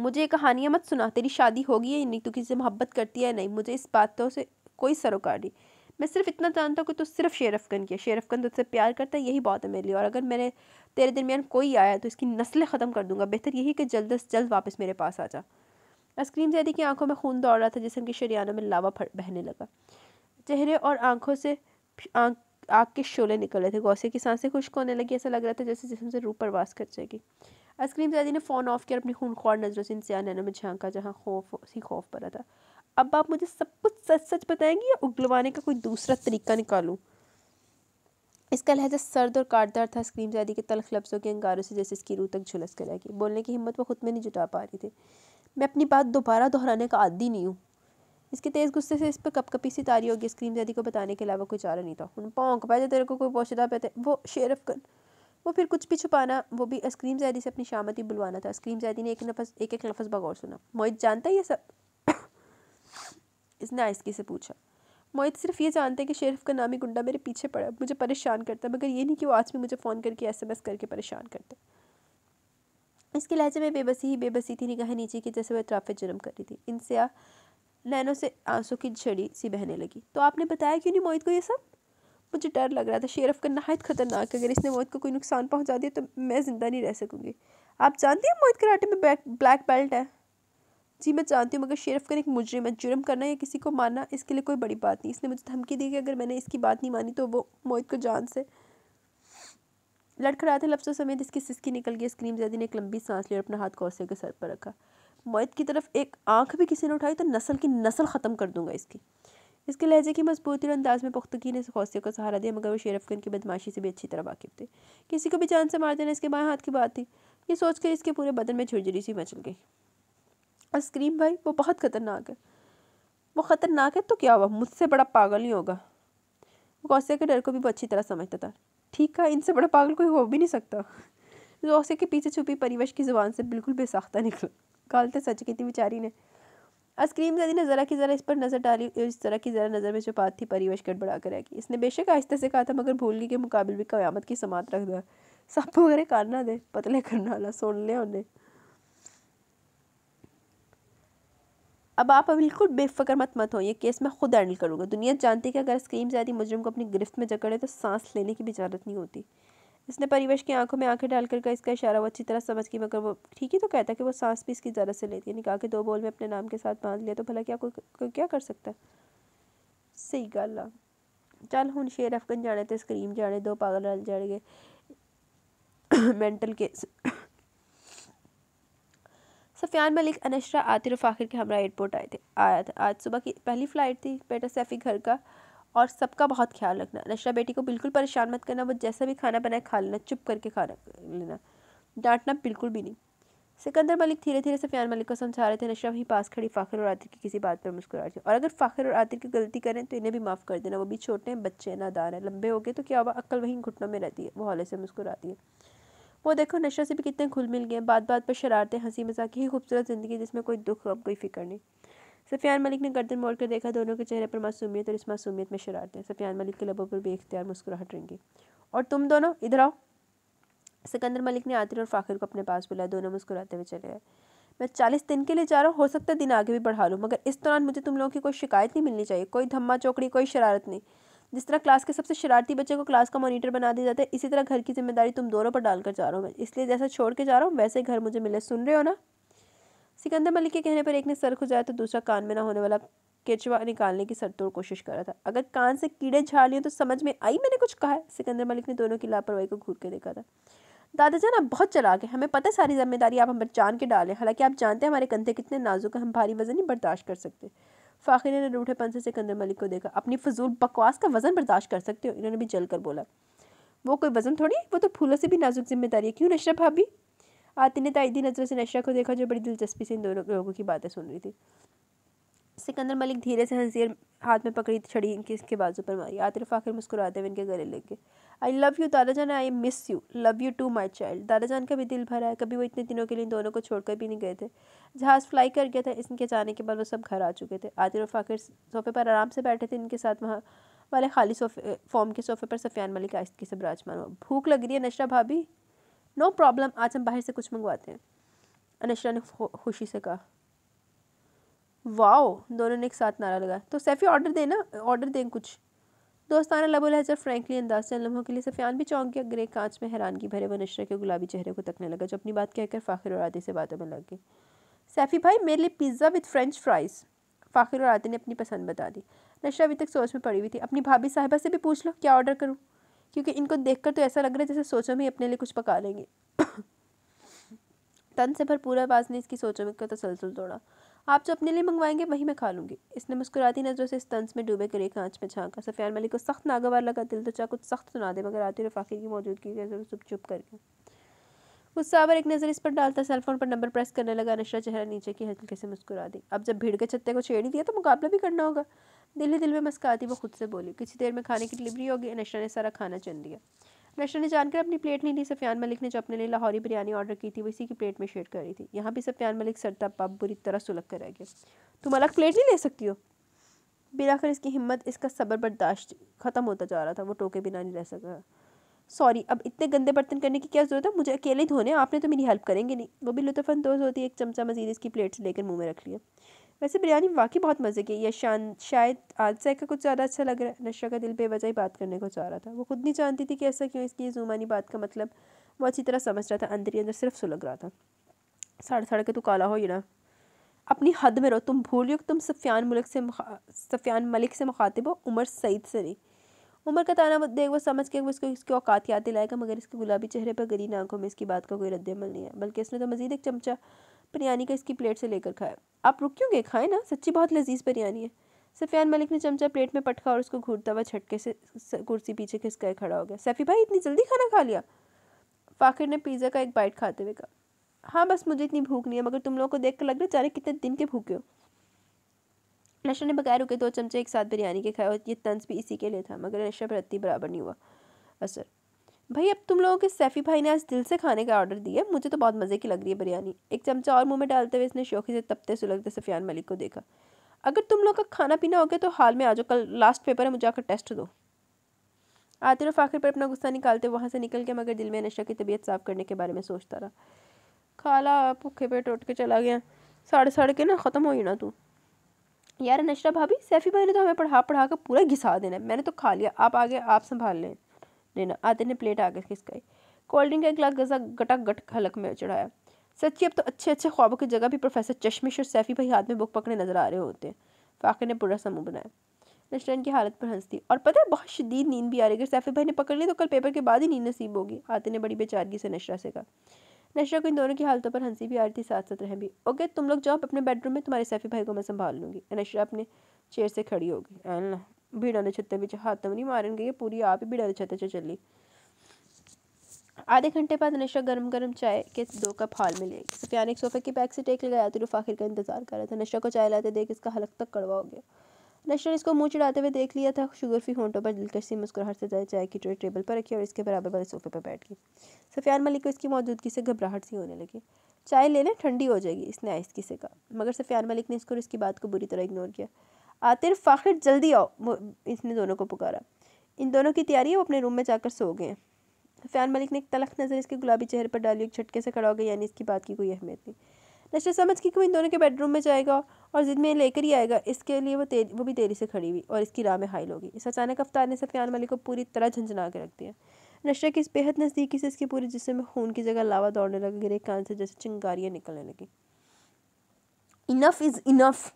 Speaker 1: मुझे कहानियाँ मत सुना तेरी शादी होगी या नहीं तो किसी से मोहब्बत करती है नहीं मुझे इस बातों तो से कोई सरोकार नहीं मैं सिर्फ इतना जानता हूँ कि तू तो सिर्फ शेर अफगन की है शेर अफगन तुझसे प्यार करता है यही बात है मेरे लिए और अगर मेरे तेरे दरमियान कोई आया तो इसकी नस्लें ख़त्म कर दूंगा बेहतर यही कि जल्द अज जल्द वापस मेरे पास आ जा स्क्रीम जैदी की आंखों में खून दौड़ रहा था जिसम के शरियानों में लावा बहने लगा चेहरे और आंखों से आंख आग के शोले निकल रहे थे गौसे की सांसें खुश्क होने लगी ऐसा लग रहा था जैसे जिसम से रूप परवास कर जाएगी अस्क्रीम जैदी ने फ़ोन ऑफ किया अपनी खून खूनख्वार नज़रों से इंसान नैनों में झांका जहाँ खौफ सी खौफ पड़ा था अब आप मुझे सब कुछ सच सच बताएंगे या उगलवाने का कोई दूसरा तरीका निकालूँ इसका लहजा सर्द और काटदार था स्क्रीम जैदी के तलख लफ्ज़ों के अंगारों से जैसे इसकी रूह तक झुलस कर रह बोलने की हिम्मत वो खुद में नहीं जुटा पा रही थी मैं अपनी बात दोबारा दोहराने का आदि नहीं हूँ इसके तेज़ गुस्से से इस पर कपी सी तारी होगी स्क्रीम जैदी को बताने के अलावा कोई चारा नहीं था उन पौंक पाए तेरे को कोई पोशदा पे वो शेरफ कर वो फिर कुछ भी छुपाना वो भी स्क्रीम जैदी से अपनी शामती बुलवाना था स्क्रीम जैदी ने एक नफस एक एक लफज बगौर सुना मोहित जानता है ये सब इसने आइसकी से पूछा मोहित सिर्फ ये जानते हैं कि शेरफ का नामी गुंडा मेरे पीछे पड़ा मुझे परेशान करता मगर ये नहीं कि वो आज भी मुझे फ़ोन करके एसएमएस करके परेशान करता इसके लहजे में बेबसी ही बेबसी थी निगाहें नीचे की जैसे वह ट्राफिक जुर्म कर रही थी इनसे आ नैनों से आंसू की झड़ी सी बहने लगी तो आपने बताया क्यों नहीं मोहित को ये सब मुझे डर लग रहा था शेरफ का नहायत खतरनाक अगर इसने मोहित को कोई नुकसान पहुंचा दिया तो मैं ज़िंदा नहीं रह सकूंगी आप जानती हैं मोहित कराटे में ब्लैक बेल्ट है जी मैं जानती हूँ मगर शेरफ का एक मुजरिम है जुर्म करना या किसी को मारना इसके लिए कोई बड़ी बात नहीं इसने मुझे धमकी दी कि अगर मैंने इसकी बात नहीं मानी तो वो मोहित को जान से रहा था लफ्सों समेत इसकी सिस्की निकल गई स्क्रीम जैदी ने एक लंबी सांस ली और अपना हाथ कौसे के सर पर रखा मोहित की तरफ एक आंख भी किसी ने उठाई तो नस्ल की नस्ल ख़त्म कर दूंगा इसकी इसके लहजे की मजबूती और अंदाज में पुख्तगी ने खौसे को सहारा दिया मगर वो शेरफ गन की बदमाशी से भी अच्छी तरह वाकिफ थे किसी को भी जान से मार देना इसके बाएं हाथ की बात थी ये सोचकर इसके पूरे बदन में झुरझुरी सी मचल गई और स्क्रीम भाई वो बहुत खतरनाक है वो खतरनाक है तो क्या हुआ मुझसे बड़ा पागल ही होगा गौसे के डर को भी वो अच्छी तरह समझता था ठीक है इनसे बड़ा पागल कोई हो भी नहीं सकता जोसे के पीछे छुपी परिवश की ज़ुबान से बिल्कुल बेसाख्ता निकला तो सच की थी बेचारी ने आइसक्रीम दादी ने ज़रा की ज़रा इस पर नज़र डाली इस तरह की ज़रा नज़र में छुपात थी परिवश गड़बड़ा कर रहेगी इसने बेशक आहिस्ते से कहा था मगर भूलने के मुकाबले भी क़यामत की समात रख दिया सब वगैरह करना दे पतले करना वाला सुन लिया उन्हें अब आप बिल्कुल बेफिक्र मत मत हो ये केस मैं खुद हैंडल करूँगा दुनिया जानती है कि अगर स्क्रीम आती मुजरम को अपनी गिरफ्त में जकड़े तो सांस लेने की भी इजाज़त नहीं होती इसने परिवेश की आंखों में आंखें डालकर का इसका इशारा वो अच्छी तरह समझ की मगर वो ठीक ही तो कहता कि वो सांस भी इसकी इजाज़त से लेती है निकाह के दो बोल में अपने नाम के साथ बांध लिया तो भला क्या कोई क्या कर सकता है सही गल चल हूँ शेर अफगन जाने थे स्क्रीम जाने दो पागल रल जाएंगे मेंटल केस सफियान मलिक अनशरा आतिर आखिर के हमरा एयरपोर्ट आए थे आया था आज सुबह की पहली फ़्लाइट थी बेटा सैफ़ी घर का और सबका बहुत ख्याल रखना अनशरा बेटी को बिल्कुल परेशान मत करना वो जैसा भी खाना बनाए खा लेना चुप करके खाना लेना डांटना बिल्कुल भी नहीं सिकंदर मलिक धीरे धीरे सफियान मलिक को समझा रहे थे नशरा वहीं पास खड़ी फ़ाखिर और आतिर की किसी बात पर मुस्कुरा रही और अगर फ़ाखिर और आतिर की गलती करें तो इन्हें भी माफ़ कर देना वो भी छोटे हैं बच्चे हैं नादान हैं लंबे हो गए तो क्या हुआ अक्ल वहीं घुटनों में रहती है वो हौले से मुस्कुराती है वो देखो नशा से भी कितने घुल मिल गए बात बात पर शरारतें हंसी मजाक ही खूबसूरत ज़िंदगी जिसमें कोई दुख अब कोई फिक्र नहीं सफियान मलिक ने गर्दन मोड़ कर देखा दोनों के चेहरे पर मासूमियत और इस मासूमियत में शरारतें सफियान मलिक के लबों पर बेख्तियार मुस्कुराहट रहेंगी और तुम दोनों इधर आओ सिकंदर मलिक ने आतिर और फाखिर को अपने पास बुलाया दोनों मुस्कुराते हुए चले गए मैं चालीस दिन के लिए जा रहा हूँ हो सकता है दिन आगे भी बढ़ा लूँ मगर इस दौरान मुझे तुम लोगों की कोई शिकायत नहीं मिलनी चाहिए कोई धम्मा चौकड़ी कोई शरारत नहीं जिस तरह क्लास के सबसे शरारती बच्चे को क्लास का मॉनिटर बना दिया जाता है इसी तरह घर की जिम्मेदारी तुम दोनों पर डालकर जा रहा हूँ मैं इसलिए जैसा छोड़ के जा रहा हूँ वैसे घर मुझे मिले सुन रहे हो ना सिकंदर मलिक के कहने पर एक ने सर खुजाया तो दूसरा कान में ना होने वाला केचवा निकालने की सरतोड़ कोशिश कर रहा था अगर कान से कीड़े झाड़ लिए तो समझ में आई मैंने कुछ कहा है सिकंदर मलिक ने दोनों की लापरवाही को घूर के देखा था दादाजान आप बहुत चला के हमें पता है सारी जिम्मेदारी आप हम जान के डालें हालांकि आप जानते हैं हमारे कंधे कितने नाजुक हैं हम भारी वजन नहीं बर्दाश्त कर सकते फ़ाखिर ने रूठे पंसे से कंदर मलिक को देखा अपनी फजूल बकवास का वज़न बर्दाश्त कर सकते हो इन्होंने भी जल कर बोला वो कोई वज़न थोड़ी वो तो फूलों से भी नाजुक जिम्मेदारी है क्यों नशरा भाभी आतिन ने तायदी नज़रों से नशरा को देखा जो बड़ी दिलचस्पी से इन दोनों लोगों की बातें सुन रही थी सिकंदर मलिक धीरे से हंसी हाथ में पकड़ी छड़ी इनकी इसके बाजू पर मारी आतिफ आखिर मुस्कुराते हुए इनके गले लग गए आई लव यू दादाजान I miss you love you too my child दादा जान का भी दिल भरा है कभी वो इतने दिनों के लिए दोनों को छोड़कर भी नहीं गए थे जहाज़ फ्लाई कर गया था इनके जाने के बाद वो सब घर आ चुके थे आतिफ आखिर सोफे पर आराम से बैठे थे इनके साथ वहाँ वाले खाली सोफे फॉर्म के सोफे पर सफियान मलिक के सब राजमान हुआ भूख लग रही है नशरा भाभी नो प्रॉब्लम आज हम बाहर से कुछ मंगवाते हैं अनशरा ने खुशी से कहा वाओ दोनों ने एक साथ नारा लगाया तो सैफी ऑर्डर देना ऑर्डर दें कुछ दोस्ताना लबो हजर फ्रेंकली अंदाज से लम्हों के लिए सफियान भी चौंक गया ग्रे कांच में हैरानगी भरे हुए नशरे के गुलाबी चेहरे को तकने लगा जो अपनी बात कहकर फ़ाखिर और आदि से बातों में लग गए सैफी भाई मेरे लिए pizza with French fries Fakhir और आदि ने अपनी पसंद बता दी नशरा अभी तक सोच में पड़ी हुई थी अपनी भाभी साहिबा से भी पूछ लो क्या ऑर्डर करूँ क्योंकि इनको देख तो ऐसा लग रहा है जैसे सोचो में अपने लिए कुछ पका लेंगे तन से भर पूरा आवाज़ ने इसकी सोचों में तसलसल तोड़ा आप जो अपने लिए मंगवाएंगे वही मैं खा लूँगी इसने मुस्कुराती नज़रों से स्तंस में डूबे करे कांच में झांका सफियान मलिक को सख्त नागवार लगा दिल तो चाह कुछ सख्त सुना दे मगर आती रफाकी की मौजूदगी के चुप चुप करके गुस्सा आवर एक नज़र इस पर डालता सेलफोन पर नंबर प्रेस करने लगा नशरा चेहरा नीचे की हल्के से मुस्कुरा दी अब जब भीड़ के छत्ते को छेड़ ही दिया तो मुकाबला भी करना होगा दिल ही दिल में मस्का आती वो खुद से बोली किसी देर में खाने की डिलीवरी होगी नशरा ने सारा खाना चुन लिया नशा ने जानकर अपनी प्लेट नहीं ली सफियान मलिक ने जो अपने लिए लाहौरी बिरयानी ऑर्डर की थी वो इसी की प्लेट में शेयर कर रही थी यहाँ भी सफियान मलिक सरता पब बुरी तरह सुलग कर रह गया तुम अलग प्लेट नहीं ले सकती हो बिलाखिर इसकी हिम्मत इसका सब्र बर्दाश्त ख़त्म होता जा रहा था वो टोके बिना नहीं रह सका सॉरी अब इतने गंदे बर्तन करने की क्या ज़रूरत है मुझे अकेले धोने आपने तो मेरी हेल्प करेंगे नहीं वो भी लुत्फानंदोज़ होती एक चमचा मजीद इसकी प्लेट से लेकर मुँह में रख लिया वैसे बिरयानी वाकई बहुत मज़े की या शान शायद आदसा का कुछ ज़्यादा अच्छा लग रहा है नशा का दिल बेवजह ही बात करने को चाह रहा था वो खुद नहीं जानती थी कि ऐसा क्यों इसकी जुमानी बात का मतलब वो अच्छी तरह समझ रहा था अंदर ही अंदर सिर्फ सुलग रहा था साढ़े साढ़े के तो काला हो ही ना अपनी हद में रहो तुम भूल हो तुम सफ़ियान मलिक से सफ़ियान मलिक से मुखातिब हो उमर सईद से नहीं उमर का ताना देख वो समझ के वो इसको इसकी औकात याद दिलाएगा मगर इसके गुलाबी चेहरे पर गरीन आंखों में इसकी बात का कोई रद्दमल नहीं है बल्कि इसने तो मज़ीद एक चमचा बिरयानी का इसकी प्लेट से लेकर खाया आप रुक क्यों गए खाएं ना सच्ची बहुत लजीज बिरयानी है सफियान मलिक ने चमचा प्लेट में पटका और उसको घूरता हुआ छटके से कुर्सी पीछे कर खड़ा हो गया सफ़ी भाई इतनी जल्दी खाना खा लिया फ़ाखिर ने पिज़्ज़ा का एक बाइट खाते हुए कहा हाँ बस मुझे इतनी भूख नहीं है मगर तुम लोगों को देख कर लग रहा है चारे कितने दिन के भूखे हो नशा ने बगैर रुके दो चमचे एक साथ बिरयानी के खाए और ये तंज भी इसी के लिए था मगर नशा पर बराबर नहीं हुआ असर भाई अब तुम लोगों के सैफ़ी भाई ने आज दिल से खाने का ऑर्डर दिया मुझे तो बहुत मज़े की लग रही है बिरयानी एक चमचा और मुंह में डालते हुए इसने शौकी से तपते सुलगते सफियान मलिक को देखा अगर तुम लोग का खाना पीना हो गया तो हाल में आ जाओ कल लास्ट पेपर है मुझे आकर टेस्ट दो आते रहो आखिर पर अपना गुस्सा निकालते वहाँ से निकल के मगर दिल में नशा की तबीयत साफ़ करने के बारे में सोचता रहा खाला भूखे पेट उठ के चला गया साढ़े साढ़े के ना ख़त्म हो ही ना तू यार नशरा भाभी सैफ़ी भाई ने तो हमें पढ़ा पढ़ा कर पूरा घिसा देना है मैंने तो खा लिया आप आगे आप संभाल लें देना आते ने प्लेट आगे खिसकाई कोल्ड ड्रिंक का एक गिलास गजा गट खलक में चढ़ाया सच्ची अब तो अच्छे अच्छे ख्वाबों की जगह भी प्रोफेसर चश्मिश और सैफी भाई हाथ में बुक पकड़े नजर आ रहे होते हैं फाकिर ने पूरा समूह बनाया नशरन की हालत पर हंसती और पता है बहुत शदीद नींद भी आ रही अगर सैफी भाई ने पकड़ ली तो कल पेपर के बाद ही नींद नसीब होगी आते ने बड़ी बेचारगी से नशरा से कहा नशरा को इन दोनों की हालतों पर हंसी भी आ रही थी साथ साथ रह भी ओके तुम लोग जाओ अपने बेडरूम में तुम्हारे सैफी भाई को मैं संभाल लूँगी नशरा अपने चेयर से खड़ी होगी ਭੀੜਾਂ ਦੇ ਛੱਤੇ ਵਿੱਚ ਹੱਥ ਵੀ ਨਹੀਂ ਮਾਰਨਗੇ ਇਹ ਪੂਰੀ ਆਪ ਹੀ ਭੀੜਾਂ ਦੇ ਛੱਤੇ 'ਚ ਚੱਲੀ आधे घंटे बाद नशा गर्म गर्म चाय के दो कप हॉल में ले सफियान एक सोफे की बैग से टेक लगाया तो रूफ आखिर का इंतजार कर रहा था नशा को चाय लाते देख इसका हलक तक कड़वा हो गया नशा ने इसको मुंह चढ़ाते हुए देख लिया था शुगर शुगरफी होंटों पर दिलकश सी मुस्कुराहट से जाए चाय की ट्रे टेबल पर रखी और इसके बराबर वाले सोफे पर बैठ गई सफियान मलिक को इसकी मौजूदगी से घबराहट सी होने लगी चाय ले लें ठंडी हो जाएगी इसने आइस से कहा मगर सफियान मलिक ने इसको इसकी बात को बुरी तरह इग्नोर किया आतिर फ़ाखिर जल्दी आओ इसने दोनों को पुकारा इन दोनों की तैयारी है वो अपने रूम में जाकर सो गए फ़ैन मलिक ने एक तलख नज़र इसके गुलाबी चेहरे पर डाली एक झटके से खड़ा हो गया यानी इसकी बात की कोई अहमियत नहीं नशा समझ की कोई इन दोनों के बेडरूम में जाएगा और जिद में लेकर ही आएगा इसके लिए वो तेरी वो भी तेरी से खड़ी हुई और इसकी राह में हाइल होगी इस अचानक अफ्तार ने सफियान मलिक को पूरी तरह झंझना के रख दिया नशा की इस बेहद नज़दीकी से इसके पूरे जिसम में खून की जगह लावा दौड़ने लगा गिरे कान से जैसे चिंगारियाँ निकलने लगी enough is enough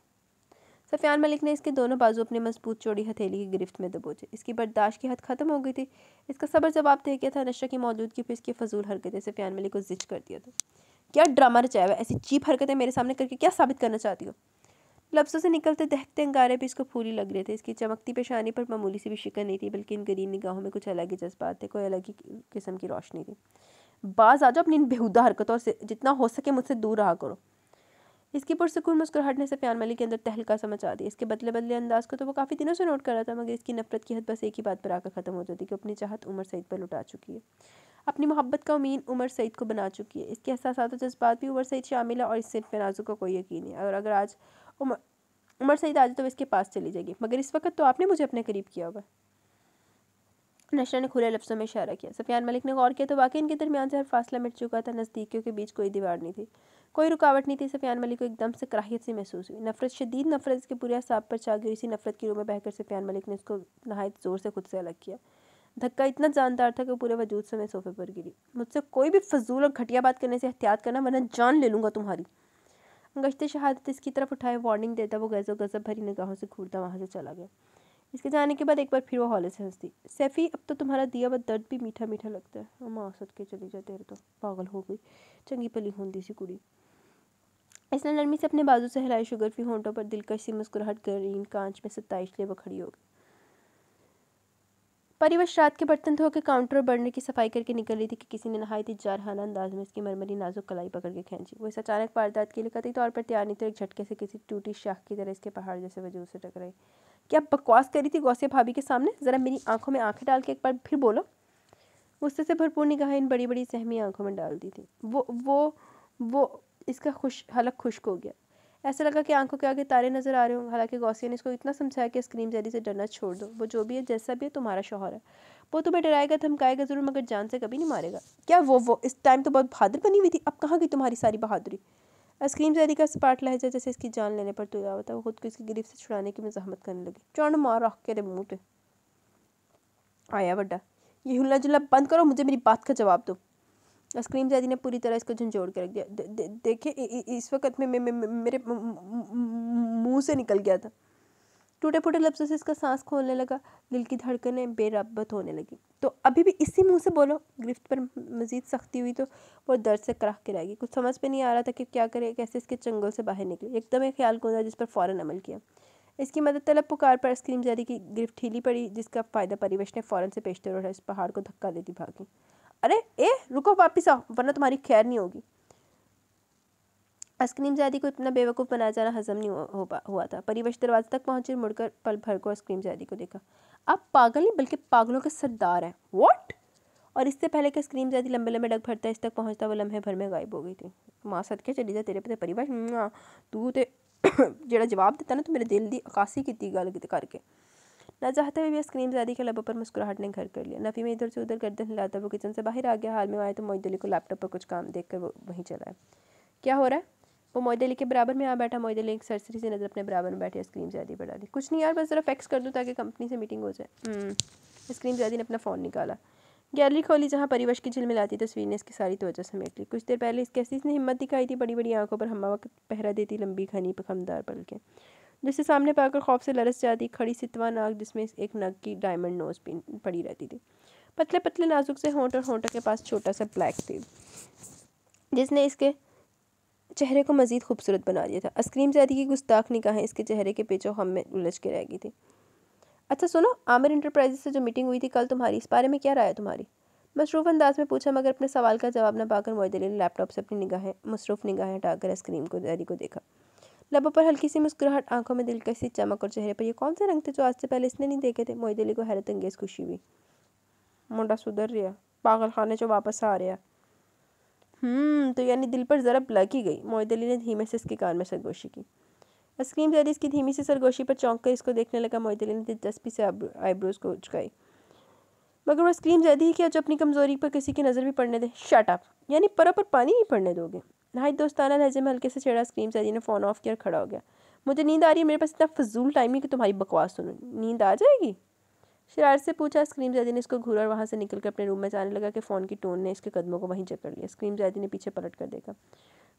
Speaker 1: Sufiyan Malik ने इसके दोनों बाजू अपने मजबूत चौड़ी हथेली की गिरफ्त में दबोचे इसकी बर्दाश्त की हद खत्म हो गई थी इसका सबर जवाब दे गया था नशा की मौजूदगी पर इसकी फजूल हरकतें सफियान मलिक को जिच कर दिया था क्या ड्रामा रचाया हुआ ऐसी चीप हरकतें मेरे सामने करके क्या साबित करना चाहती हो लफ्ज़ों से निकलते दहकते अंगारे भी इसको फूली लग रहे थे इसकी चमकती पेशानी पर मामूली सी भी शिकन नहीं थी बल्कि इन गरीब निगाहों में कुछ अलग ही जज्बात थे कोई अलग ही किस्म की रोशनी थी बाज आ जाओ अपनी इन बेहूदा हरकतों से जितना हो सके मुझसे दूर रहा करो इसकी पुरसकून मुस्कुराहट ने सफियान मलिक के अंदर तहलका समझा दिया इसके बदले बदले अंदाज को तो वो काफ़ी दिनों से नोट कर रहा था मगर इसकी नफरत की हद बस एक ही बात पर आकर ख़त्म हो जाती कि अपनी चाहत उमर सईद पर लुटा चुकी है अपनी मोहब्बत का उमीन उमर सईद को बना चुकी है इसके एहसास और जज्बात भी उमर सईद शामिल है और इससे तनाजुर का को कोई यकीन नहीं और अगर आज उमर उमर सईद आज तो इसके पास चली जाएगी मगर इस वक्त तो आपने मुझे अपने करीब किया होगा नशरा ने खुले लफ्ज़ों में इशारा किया सफियान मलिक ने गौर किया तो वाकई इनके दरमियान से हर फासला मिट चुका था नज़दीकियों के बीच कोई दीवार नहीं थी कोई रुकावट नहीं थी सफियान मलिक को एकदम से कराहियत सी महसूस हुई नफरत शदीद नफरत के पूरे हिसाब पर छा गई इसी नफरत की रूह में बहकर सफियान मलिक ने उसको नहायत ज़ोर से खुद से अलग किया धक्का इतना जानदार था कि पूरे वजूद से मैं सोफे पर गिरी मुझसे कोई भी फजूल और घटिया बात करने से एहतियात करना वरना जान ले लूँगा तुम्हारी गश्त शहादत इसकी तरफ उठाए वार्निंग देता वो गैज़ो गज़ब भरी निगाहों से घूरता वहाँ से चला गया इसके जाने के बाद एक बार फिर वो हॉले से हंसती दी सैफ़ी अब तो तुम्हारा दिया हुआ दर्द भी मीठा मीठा लगता है अम्मा सद के चली जा तेरे तो पागल हो गई चंगी पली होंदी सी कुड़ी इसने नरमी से अपने बाजू से हिलाई शुगर फी होंटों पर दिलकश सी मुस्कुराहट ग्रीन कांच में सत्ताईस ले वह खड़ी हो गई परिवश रात के बर्तन धो के काउंटर बर्नर की सफाई करके निकल रही थी कि किसी ने नहायत थी जारहाना अंदाज में इसकी मरमरी नाजुक कलाई पकड़ के खींची वो इस अचानक वारदात के लिए कतई तौर पर तैयार नहीं थी एक झटके से किसी टूटी शाख की तरह इसके पहाड़ जैसे वजूद से टकराई क्या बकवास करी थी गौसे भाभी के सामने ज़रा मेरी आंखों में आंखें डाल के एक बार फिर बोलो गुस्से से भरपूर निगाह इन बड़ी बड़ी सहमी आंखों में डाल दी थी वो वो वो इसका खुश हलक खुश्क हो गया ऐसा लगा कि आंखों के आगे तारे नजर आ रहे हों हालांकि गौसिया ने इसको इतना समझाया कि स्क्रीम जारी से डरना छोड़ दो वो जो भी है जैसा भी है तुम्हारा शोहर है वो तुम्हें डराएगा धमकाएगा जरूर मगर जान से कभी नहीं मारेगा क्या वो वो इस टाइम तो बहुत बहादुर बनी हुई थी अब कहाँ गई तुम्हारी सारी बहादुरी असलीम जैदी का सपाट लहजा जैसे इसकी जान लेने पर तो हुआ था वो खुद को इसकी गिरफ्त से छुड़ाने की मजामत करने लगी चौंड मार रख के मुंह पे आया बड्डा ये हुला जुला बंद करो मुझे मेरी बात का जवाब दो अस्क्रीम जैदी ने पूरी तरह इसको झंझोड़ के रख दिया देखिए इस वक्त में मेरे मुँह से निकल गया था टूटे फूटे लफ्ज़ों से इसका सांस खोलने लगा दिल की धड़कनें बेरबत होने लगी तो अभी भी इसी मुंह से बोलो गिरफ्त पर मज़ीद सख्ती हुई तो वो दर्द से कराह गिराएगी कुछ समझ पे नहीं आ रहा था कि क्या करे कैसे इसके चंगल से बाहर निकले एकदम एक ख्याल कौन जिस पर फ़ौरन अमल किया इसकी मदद तलब पुकार पर आइसक्रीम जारी की गिरफ्त ठीली पड़ी जिसका फ़ायदा परिवेश ने फ़ौरन से पेशते उठा इस पहाड़ को धक्का देती भागी अरे ए रुको वापिस आओ वरना तुम्हारी खैर नहीं होगी आइसक्रीम जैदी को इतना बेवकूफ़ बनाया जाना हजम नहीं हो हुआ था परिवश दरवाजे तक पहुंचे मुड़कर पल भर को आइसक्रीम जैदी को देखा आप पागल नहीं बल्कि पागलों के सरदार हैं वॉट और इससे पहले कि आइसक्रीम जैदी लंबे लंबे डग भरता इस तक पहुंचता वो लम्हे भर में गायब हो गई थी माँ सद के चली जा तेरे पे तो परिवार तू तो जरा जवाब देता ना तो मेरे दिल की अकासी की गल करके ना चाहते हुए भी आइसक्रीम जैदी के लबों पर मुस्कुराहट ने घर कर लिया नफ़ी में इधर से उधर गर्दन हिलाता वो किचन से बाहर आ गया हाल में आए तो मोहित को लैपटॉप पर कुछ काम देख कर वो वहीं चला है क्या हो रहा है वो मोदे लिख के बराबर में आ बैठा मोदे लिख एक सरसरी से नज़र अपने बराबर में बैठे स्क्रीन ज़्यादा बढ़ा दी कुछ नहीं यार बस ज़रा फैक्स कर दूँ ताकि कंपनी से मीटिंग हो जाए स्क्रीन हम्म, ज़्यादा ने अपना फ़ोन निकाला गैलरी खोली जहाँ परिवश की मिलाती तस्वीर ने इसकी सारी तोजह समेट ली कुछ देर पहले इस ऐसी इसने हिम्मत दिखाई थी बड़ी बड़ी आंखों पर हम वक्त पहरा देती लंबी घनी पखमदार के जिससे सामने पाकर खौफ से लरस जाती खड़ी सितवा नाक जिसमें एक नग की डायमंड नोज पड़ी रहती थी पतले पतले नाजुक से होंट और होंठों के पास छोटा सा ब्लैक थी जिसने इसके चेहरे को मज़ीद खूबसूरत बना दिया था अस्क्रीम जैदी की गुस्ताख निगाहें इसके चेहरे के पेचो हम में उलझ के रह गई थी अच्छा सुनो आमिर इंटरप्राइजेस से जो मीटिंग हुई थी कल तुम्हारी इस बारे में क्या राय है तुम्हारी मशरूफ़ अंदाज में पूछा मगर अपने सवाल का जवाब न पाकर मोहिद ने लैपटॉप से अपनी निगाहें मसरूफ़ निगाहें हटाकर आइसक्रीम को दादी को देखा लबों पर हल्की सी मुस्कुराहट आंखों में दिल सी चमक और चेहरे पर ये कौन से रंग थे जो आज से पहले इसने नहीं देखे थे मोहिद को हैरत अंगेज़ खुशी हुई मुंडा सुधर रहा पागल खाने जो वापस आ रहा हम्म तो यानी दिल पर ज़रा लग ही गई मोहित अली ने धीमे से इसके कान में सरगोशी की अस्क्रीम जारी इसकी धीमी से सरगोशी पर चौंक कर इसको देखने लगा मोहित अली ने दिलचस्पी से आईब्रोज को उचकाई मगर वो स्क्रीम जैदी ही किया जो अपनी कमजोरी पर किसी की नज़र भी पड़ने दे शट अप यानी परों पर पानी नहीं पड़ने दोगे नहाय दोस्ताना लहजे में हल्के से छेड़ा स्क्रीम जैदी ने फ़ोन ऑफ किया खड़ा हो गया मुझे नींद आ रही है मेरे पास इतना फजूल टाइम है कि तुम्हारी बकवास सुनो नींद आ जाएगी शरार से पूछा स्क्रीम जैदी ने इसको घूरा और वहाँ से निकलकर अपने रूम में जाने लगा कि फ़ोन की टोन ने इसके कदमों को वहीं जकड़ लिया स्क्रीम जैदी ने पीछे पलट कर देखा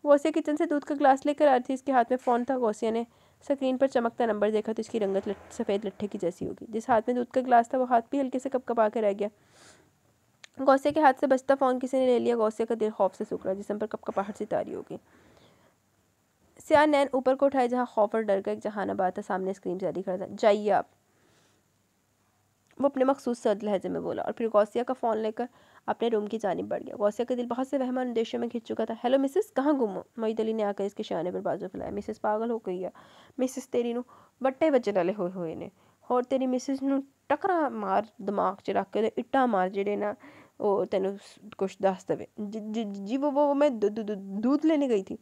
Speaker 1: गौसिया किचन से दूध का ग्लास लेकर आ थी इसके हाथ में फ़ोन था गौसिया ने स्क्रीन पर चमकता नंबर देखा तो इसकी रंगत लट, सफ़ेद लट्ठे की जैसी होगी जिस हाथ में दूध का ग्लास था वो हाथ भी हल्के से कपकपा के रह गया गौसे के हाथ से बचता फ़ोन किसी ने ले लिया गौसिया का दिल खौफ से सूख रहा जिसम पर कपकपाहट सी तारी होगी सिया नैन ऊपर को उठाए जहाँ खौफ और डर का एक जहानाबाद था सामने स्क्रीन जारी खड़ा था जाइए आप वो अपने मखसूस सर्द लहजे में बोला और फिर गौसिया का फ़ोन लेकर अपने रूम की जानब बढ़ गया गौसिया का दिल बहुत से वहमान उद्देश्यों में खिंच चुका था हेलो मिसिस कहाँ घूमो मोहित अली ने आकर इसके शाने पर बाजू फैलाया मिसिस पागल हो गई है मिसिस तेरी नू बट्टे बच्चे डाले हुए हुए ने और तेरी मिसिस मिसेस टकरा मार दिमाग च रख के इट्टा मार जड़े ना वो तेन कुछ दस दे जी वो वो मैं दूध लेने गई थी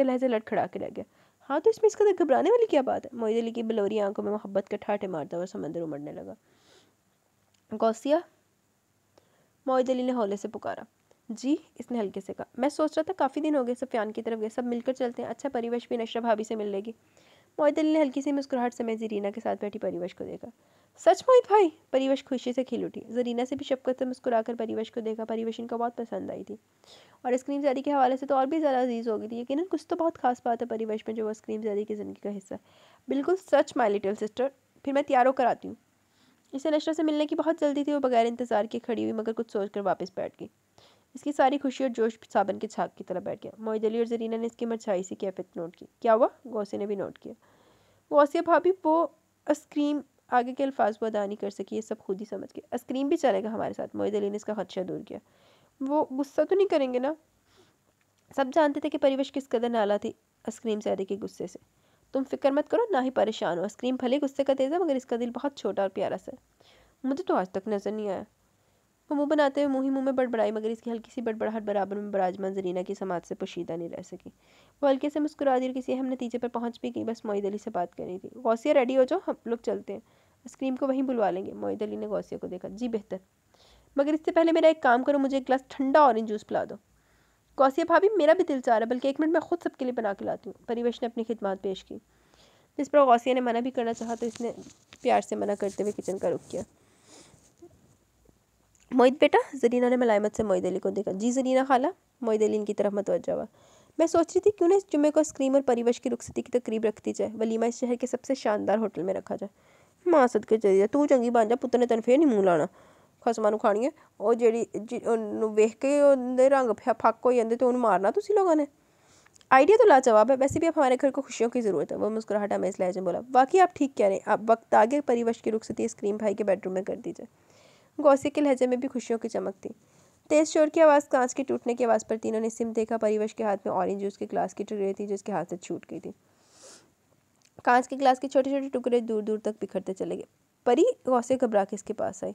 Speaker 1: लहजे लट लटखड़ा के रह गया हाँ तो इसमें इसका तो घबराने वाली क्या बात है मोहित अली की बलोरी आंखों में मोहब्बत के ठाठे मारता हुआ समंदर उमड़ने लगा गौसिया मोहिद अली ने हौले से पुकारा जी इसने हल्के से कहा मैं सोच रहा था काफ़ी दिन हो गए सफियान की तरफ गए सब मिलकर चलते हैं अच्छा परिवेश भी नशरा भाभी से मिल लेगी मोहित अली ने हल्की सी मुस्कुराहट समय जरीना के साथ बैठी परिवेश को देखा सच मोहित भाई परिवेश खुशी से खिल उठी जरीना से भी शबकत से मुस्कुराकर परिवेश को देखा परिवेश इनका बहुत पसंद आई थी और स्क्रीन जारी के हवाले से तो और भी ज़्यादा अजीज़ हो गई थी यकीन कुछ तो बहुत खास बात है परिवेश में जो वो स्क्रीन जारी की ज़िंदगी का हिस्सा बिल्कुल सच माई लिटिल सिस्टर फिर मैं तैयार होकर आती हूँ इसे नशरा से मिलने की बहुत जल्दी थी वो बगैर इंतजार के खड़ी हुई मगर कुछ सोच कर वापस बैठ गई इसकी सारी खुशी और जोश साबन के छाक की तरह बैठ गया अली और जरीना ने इसकी मरछाई सी कैफियत नोट की क्या हुआ गौसे ने भी नोट किया गौसिया भाभी वो अस्क्रीम आगे के अल्फाज वो अदा नहीं कर सकी ये सब खुद ही समझ गए अस्क्रीम भी चलेगा हमारे साथ मोहित अली ने इसका खदशा दूर किया वो गुस्सा तो नहीं करेंगे ना सब जानते थे कि परिवेश किस कदर नाला थी अस्क्रीम सैदे के गुस्से से तुम फिक्र मत करो ना ही परेशान हो आइसक्रीम भले गुस्से का तेज़ है मगर इसका दिल बहुत छोटा और प्यारा सा है मुझे तो आज तक नज़र नहीं आया वो मुँह बनाते हुए मुँह ही मुँह में बड़बड़ाई मगर इसकी हल्की सी बड़बड़ाहट बराबर में बराजमान जरीना की समाज से पोशीदा नहीं रह सकी वो हल्के से मुस्कुरा दी और किसी अहम नतीजे पर पहुंच भी गई बस मोईद अली से बात करनी थी गौसिया रेडी हो जाओ हम लोग चलते हैं आइसक्रीम को वहीं बुलवा लेंगे मोईद अली ने गौसिया को देखा जी बेहतर मगर इससे पहले मेरा एक काम करो मुझे एक गिलास ठंडा ऑरेंज जूस पिला दो गौसिया भाभी मेरा भी दिल चाह रहा है बल्कि एक मिनट मैं खुद सबके लिए बना के लाती हूँ परिवेश ने अपनी खिदमत पेश की जिस पर गौसिया ने मना भी करना चाहा तो इसने प्यार से मना करते हुए किचन का रुख किया मोहित बेटा जरीना ने मलायमत से मोहित अली को देखा जी जरीना खाला मोहित अली इनकी तरफ मतवजा हुआ मैं सोच रही थी क्यों ना इस जुम्मे को स्क्रीम और परिवेश की रुखसती की तकरीब रखती जाए वलीमा इस शहर के सबसे शानदार होटल में रखा जाए माँ सद के जरिए तू चंगी बन जा पुत्र ने तनफे नहीं मुँह लाना खसमां ਨੂੰ ਖਾਣੀ ਹੈ ਉਹ ਜਿਹੜੀ ਉਹਨੂੰ ਵੇਖ ਕੇ ਉਹਦੇ ਰੰਗ फक हो जाते तो उन्हें मारना तुम लोगों ने आइडिया तो लाजवाब है वैसे भी आप हमारे घर को खुशियों की ज़रूरत है वो मुस्कुराहट हमेज लहजे बोला बाकी आप ठीक कह रहे हैं आप वक्त आगे परिवश की रुख इस क्रीम भाई के बेडरूम में कर दीजिए गौसी के लहजे में भी खुशियों की चमक थी तेज शोर की आवाज़ कांच के टूटने की आवाज़ पर तीनों ने सिम देखा परिवश के हाथ में ऑरेंज जूस के ग्लास की टुकड़े थी जिसके हाथ से छूट गई थी कांच के ग्लास के छोटे छोटे टुकड़े दूर दूर तक बिखरते चले गए परी गौसे घबरा के इसके पास आई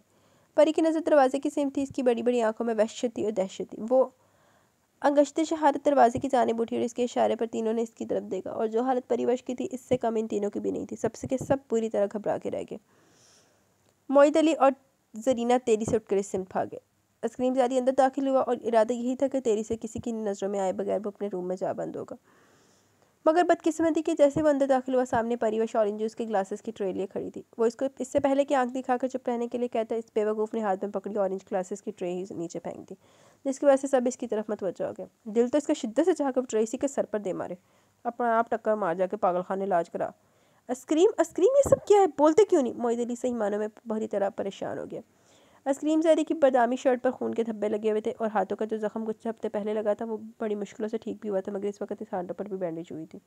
Speaker 1: परी की नज़र दरवाजे की सेम थी इसकी बड़ी बड़ी आंखों में वहशत थी और दहशत थी वो अंगश्ते शहादत दरवाजे की जानब उठी और इसके इशारे पर तीनों ने इसकी तरफ देखा और जो हालत परिवश की थी इससे कम इन तीनों की भी नहीं थी सबसे के सब पूरी तरह घबरा के रह गए मोहित अली और जरीना तेरी से उठकर इस भागे अस्क्रीम जारी अंदर दाखिल हुआ और इरादा यही था कि तेरी से किसी की नज़रों में आए बगैर वो अपने रूम में जा बंद होगा मगर बदकिस्मती के जैसे वो अंदर दाखिल हुआ सामने परी व जूस के ग्लासेस की ट्रे लिए खड़ी थी वो इसको इससे पहले कि आंख दिखाकर चुप रहने के लिए कहता इस बेवकूफ़ ने हाथ में पकड़ी ऑरेंज ग्लासेस की ट्रे ही नीचे फेंक दी जिसकी वजह से सब इसकी तरफ वजह हो गए दिल तो इसका शिद्दत से चाहकर ट्रे इसी के सर पर दे मारे अपना आप टक्कर मार जाकर पागल खाने लाज करा अस्क्रीम अस्क्रीम ये सब क्या है बोलते क्यों नहीं मोहित अली सही मानों में बुरी तरह परेशान हो गया अस्क्रीम जहरी की बदामी शर्ट पर खून के धब्बे लगे हुए थे और हाथों का जो जख्म कुछ हफ्ते पहले लगा था वो बड़ी मुश्किलों से ठीक भी हुआ था मगर इस वक्त इस हाथों पर भी बैंडेज हुई थी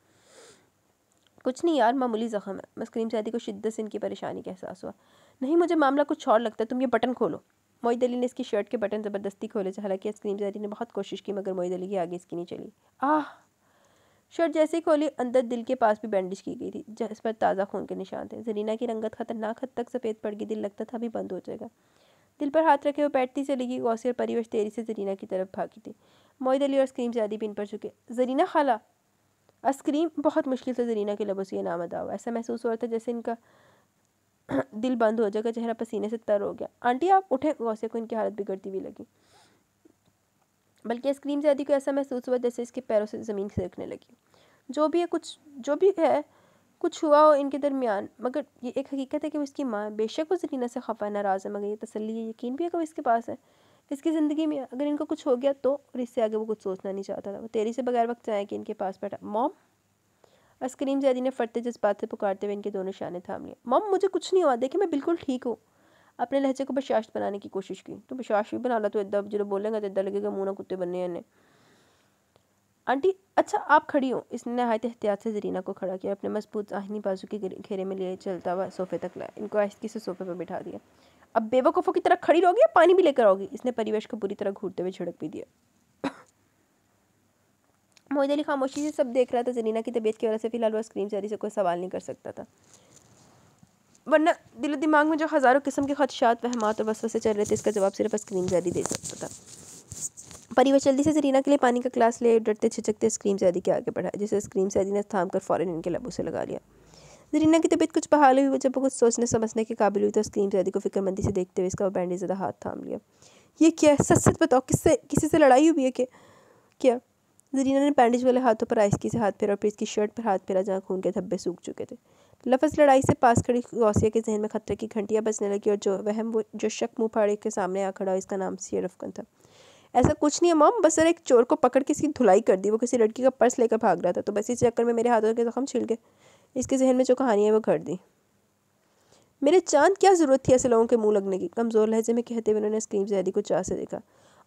Speaker 1: कुछ नहीं यार मामूली ज़ख्म है मस्क्रीम सैदी को शिद्दत से इनकी परेशानी का एहसास हुआ नहीं मुझे मामला कुछ और लगता है तुम ये बटन खोलो मोईद अली ने इसकी शर्ट के बटन ज़बरदस्ती खोले हालांकि अस्क्रीम सैदी ने बहुत कोशिश की मगर मोईद अली की आगे इसकी नहीं चली आह शर्ट जैसे ही खोली अंदर दिल के पास भी बैंडेज की गई थी जिस पर ताज़ा खून के निशान थे जरीना की रंगत खतरनाक हद तक सफ़ेद पड़ गई दिल लगता था अभी बंद हो जाएगा दिल पर हाथ रखे हुए बैठती चली गई गौसी और परिवेश तेजी से जरीना की तरफ भागी थी मोहित अली और स्क्रीम ज़्यादा भी इन पर चुके जरीना खाला अस्क्रीम बहुत मुश्किल से जरीना के लबों से यह नाम अदा हुआ ऐसा महसूस हो रहा था जैसे इनका दिल बंद हो जाएगा चेहरा पसीने से तर हो गया आंटी आप उठे गौसे को इनकी हालत बिगड़ती हुई लगी बल्कि आइसक्रीम से आदि को ऐसा महसूस हुआ जैसे इसके पैरों से ज़मीन खिसकने लगी जो भी है कुछ जो भी है कुछ हुआ हो इनके दरमियान मगर ये एक हकीकत है कि वो इसकी माँ बेशक वो जरीना से खफा नाराज़ है मगर ये तसली है यकीन भी है इसके पास है इसकी ज़िंदगी में अगर इनको कुछ हो गया तो और इससे आगे वो कुछ सोचना नहीं चाहता था वो तेरी से बगैर वक्त आया कि इनके पास बैठा मॉम अस्करीम जैदी ने फटते जज्बात से पुकारते हुए इनके दोनों शाने थाम लिए मॉम मुझे कुछ नहीं हुआ देखिए मैं बिल्कुल ठीक हूँ अपने लहजे को बर्शाश्त बनाने की कोशिश की तो बर्शाश्त भी बना ला तो इदा जो बोलेगा तो इदा लगेगा मुँह ना कुत्ते बनने आंटी अच्छा आप खड़ी हो इसने नहायत एहतियात से जरीना को खड़ा किया अपने मजबूत आहनी बाजू के घेरे में ले चलता हुआ सोफे तक लाया इनको आहिस्ती से सोफे पर बिठा दिया अब बेवकूफ़ों की तरह खड़ी रहोगी या पानी भी लेकर आओगी इसने परिवेश को बुरी तरह घूरते हुए झड़क भी दिया मोहित अली खामोशी से सब देख रहा था जरीना की तबीयत की वजह से फिलहाल वह स्क्रीन जारी से कोई सवाल नहीं कर सकता था वरना दिलो दिमाग में जो हज़ारों किस्म के खदशात वहमात और वसवसे चल रहे थे इसका जवाब सिर्फ स्क्रीन जारी दे सकता था परी परिवेश जल्दी से जरीना के लिए पानी का ग्लास ले डरते छिचकते स्क्रीम सैदी के आगे बढ़ा जिसे स्क्रीम सैदी ने थाम कर फ़ौरन इनके लबों से लगा लिया जरीना की तबीयत कुछ बहाल हुई वो जब वो कुछ सोचने समझने के काबिल हुई तो स्क्रीम सैदी को फिक्रमंदी से देखते हुए इसका बैंडेज ज़्यादा हाथ थाम लिया ये क्या है सच सच बताओ किससे किसी से लड़ाई हुई है क्या जरीना ने बैंडेज वाले हाथों पर आइसकी से हाथ फेरा और फिर इसकी शर्ट पर हाथ फेरा जहाँ खून के धब्बे सूख चुके थे लफज लड़ाई से पास खड़ी गौसिया के जहन में खतरे की घंटियाँ बजने लगी और जो वहम वो जो शक मुँह फाड़े के सामने आ खड़ा इसका नाम सी अफगन था ऐसा कुछ नहीं है मॉम बस सर एक चोर को पकड़ के इसकी धुलाई कर दी वो किसी लड़की का पर्स लेकर भाग रहा था तो बस इस चक्कर में मेरे हाथों के जख्म छिल गए इसके जहन में जो कहानी है वो घट दी मेरे चांद क्या ज़रूरत थी ऐसे लोगों के मुंह लगने की कमज़ोर लहजे में कहते हुए उन्होंने स्क्रीन जैदी को चा से देखा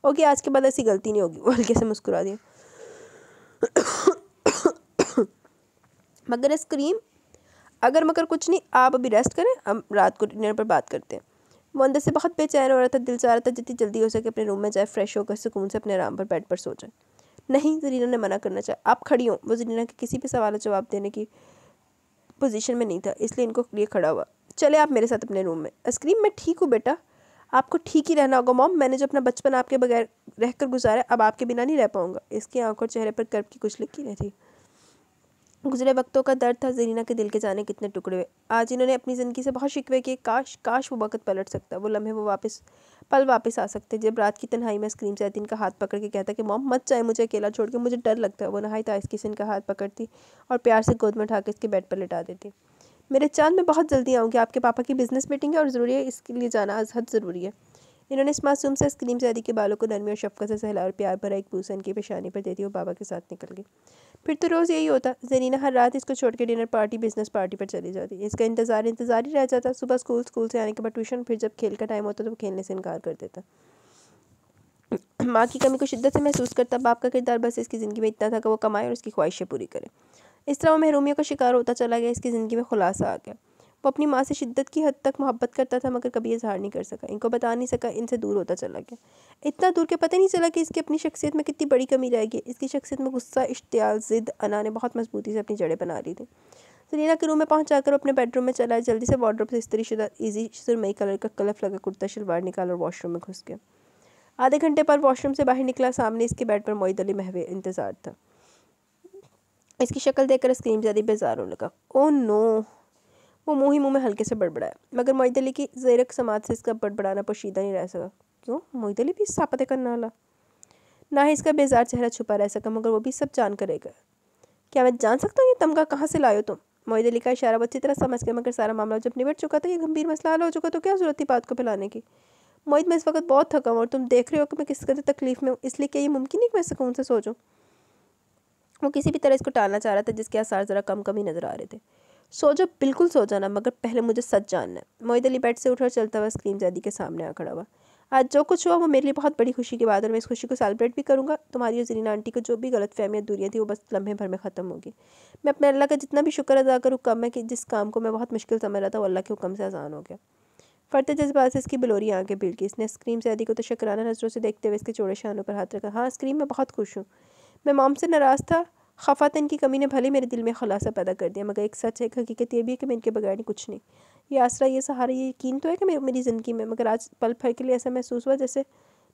Speaker 1: ओके आज के बाद ऐसी गलती नहीं होगी वो हल्के से मुस्कुरा दिया मगर स्क्रीन अगर मगर कुछ नहीं आप अभी रेस्ट करें हम रात को डिनर पर बात करते हैं वो अंदर से बहुत बेचैन हो रहा था दिल चाह रहा था जितनी जल्दी हो सके अपने रूम में जाए फ्रेश होकर सुकून से अपने आराम पर बेड पर सो जाए नहीं जरीना ने मना करना चाहे आप खड़ी हो वो जरीना के किसी भी सवाल जवाब देने की पोजीशन में नहीं था इसलिए इनको लिए खड़ा हुआ चले आप मेरे साथ अपने रूम में आइसक्रीम मैं ठीक हूँ बेटा आपको ठीक ही रहना होगा मॉम मैंने जो अपना बचपन आपके बगैर रहकर गुजारा अब आपके बिना नहीं रह पाऊंगा इसकी आंखों और चेहरे पर कर्ब की कुछ लिखी नहीं थी गुजरे वक्तों का दर्द था जरीना के दिल के जाने कितने टुकड़े हुए आज इन्होंने अपनी ज़िंदगी से बहुत शिकवे किए काश काश वो वक्त पलट सकता वो लम्हे वो वापस पल वापस आ सकते जब रात की तन्हाई में स्क्रीन जैतिन का हाथ पकड़ के कहता कि मॉम मत चाहे मुझे अकेला छोड़ के मुझे डर लगता है वो नहाई ताइस तो किसन का हाथ पकड़ती और प्यार से गोद में उठा के इसके बेड पर लिटा देती मेरे चांद में बहुत जल्दी आऊँगी आपके पापा की बिज़नेस मीटिंग है और ज़रूरी है इसके लिए जाना हद ज़रूरी है इन्होंने इस मासूम से स्क्रीम जादी के बालों को नरमी और शफकत से सहला और प्यार भरा एक बूसन की पेशानी पर देती और बाबा के साथ निकल गई फिर तो रोज़ यही होता जरीना हर रात इसको छोड़ के डिनर पार्टी बिजनेस पार्टी पर चली जाती इसका इंतज़ार इंतज़ार ही रह जाता सुबह स्कूल स्कूल से आने के बाद ट्यूशन फिर जब खेल का टाइम होता तो खेलने से इनकार कर देता माँ की कमी को शिद्दत से महसूस करता बाप का किरदार बस इसकी ज़िंदगी में इतना था कि वो कमाए और उसकी ख्वाहिशें पूरी करे इस तरह वो महरूमियों का शिकार होता चला गया इसकी ज़िंदगी में खुलासा आ गया वो अपनी माँ से शिद्दत की हद तक मोहब्बत करता था मगर कभी इजहार नहीं कर सका इनको बता नहीं सका इनसे दूर होता चला गया इतना दूर के पता नहीं चला कि इसकी अपनी शख्सियत में कितनी बड़ी कमी रह गई इसकी शख्सियत में गुस्सा इश्तियाल ज़िद अना ने बहुत मजबूती से अपनी जड़ें बना ली थी सुनीला के रूम में पहुँचा कर अपने बेडरूम में चला जल्दी से वार्ड्रोप से स्त्री शुदा ईजी सुरमई कलर का कलफ लगा कुर्ता शलवार निकाल और वॉशरूम में घुस गया आधे घंटे पर वॉशरूम से बाहर निकला सामने इसके बेड पर मोईद अली महवे इंतज़ार था इसकी शक्ल देखकर स्क्रीन ज़्यादा बेजार होने लगा ओ oh नो वो मुँह ही मुँह में हल्के से बड़बड़ाया मगर मोहित अली की जैरक समाज से इसका बड़बड़ाना पोशीदा नहीं रह सका क्यों तो मोहित अली भी सापते का वाला ना ही इसका बेजार चेहरा छुपा रह सका मगर वो भी सब जान करेगा क्या मैं जान सकता हूँ ये तमगा कहाँ से लाए तुम मोहित अली का इशारा अच्छी तरह समझ गया मगर सारा मामला जब निबट चुका था ये गंभीर मसला हल हो चुका तो क्या जरूरत थी बात को फैलाने की मोहित मैं इस वक्त बहुत थका हूँ और तुम देख रहे हो कि मैं किस कदर तकलीफ में हूँ इसलिए क्या ये मुमकिन नहीं कि मैं सुकून से सोचूँ वो किसी भी तरह इसको टालना चाह रहा था जिसके आसार ज़रा कम कम ही नज़र आ रहे थे सो जो बिल्कुल सो जाना मगर पहले मुझे सच जानना है मोहित अली बेड से उठा चलता हुआ स्क्रीन जैदी के सामने आ खड़ा हुआ आज जो कुछ हुआ वो मेरे लिए बहुत बड़ी खुशी की बात है और मैं इस खुशी को सेलिब्रेट भी करूँगा तुम्हारी और जरीना आंटी को जो भी गलत फहमियाँ दूरियाँ थी वो बस लम्हे भर में ख़त्म होगी मैं अपने अल्लाह का जितना भी शुक्र अदा करूँ कम है कि जिस काम को मैं बहुत मुश्किल समझ रहा था वो अल्लाह के हुक्म से आसान हो गया फरते जज्बात से इसकी बिलोरी आगे भीड़ की इसने स्क्रीम से अधिक को तो शकराना नज़रों से देखते हुए इसके चौड़े शानों पर हाथ रखा हाँ स्क्रीम मैं बहुत खुश हूँ मैं मॉम से नाराज़ था खफातन की कमी ने भले मेरे दिल में खुलासा पैदा कर दिया मगर एक सच है एक हकीकत यह भी है कि मैं इनके बगैर नहीं कुछ नहीं ये आसरा ये सहारा ये यकीन तो है कि मेरी मेरी ज़िंदगी में मगर आज पल भर के लिए ऐसा महसूस हुआ जैसे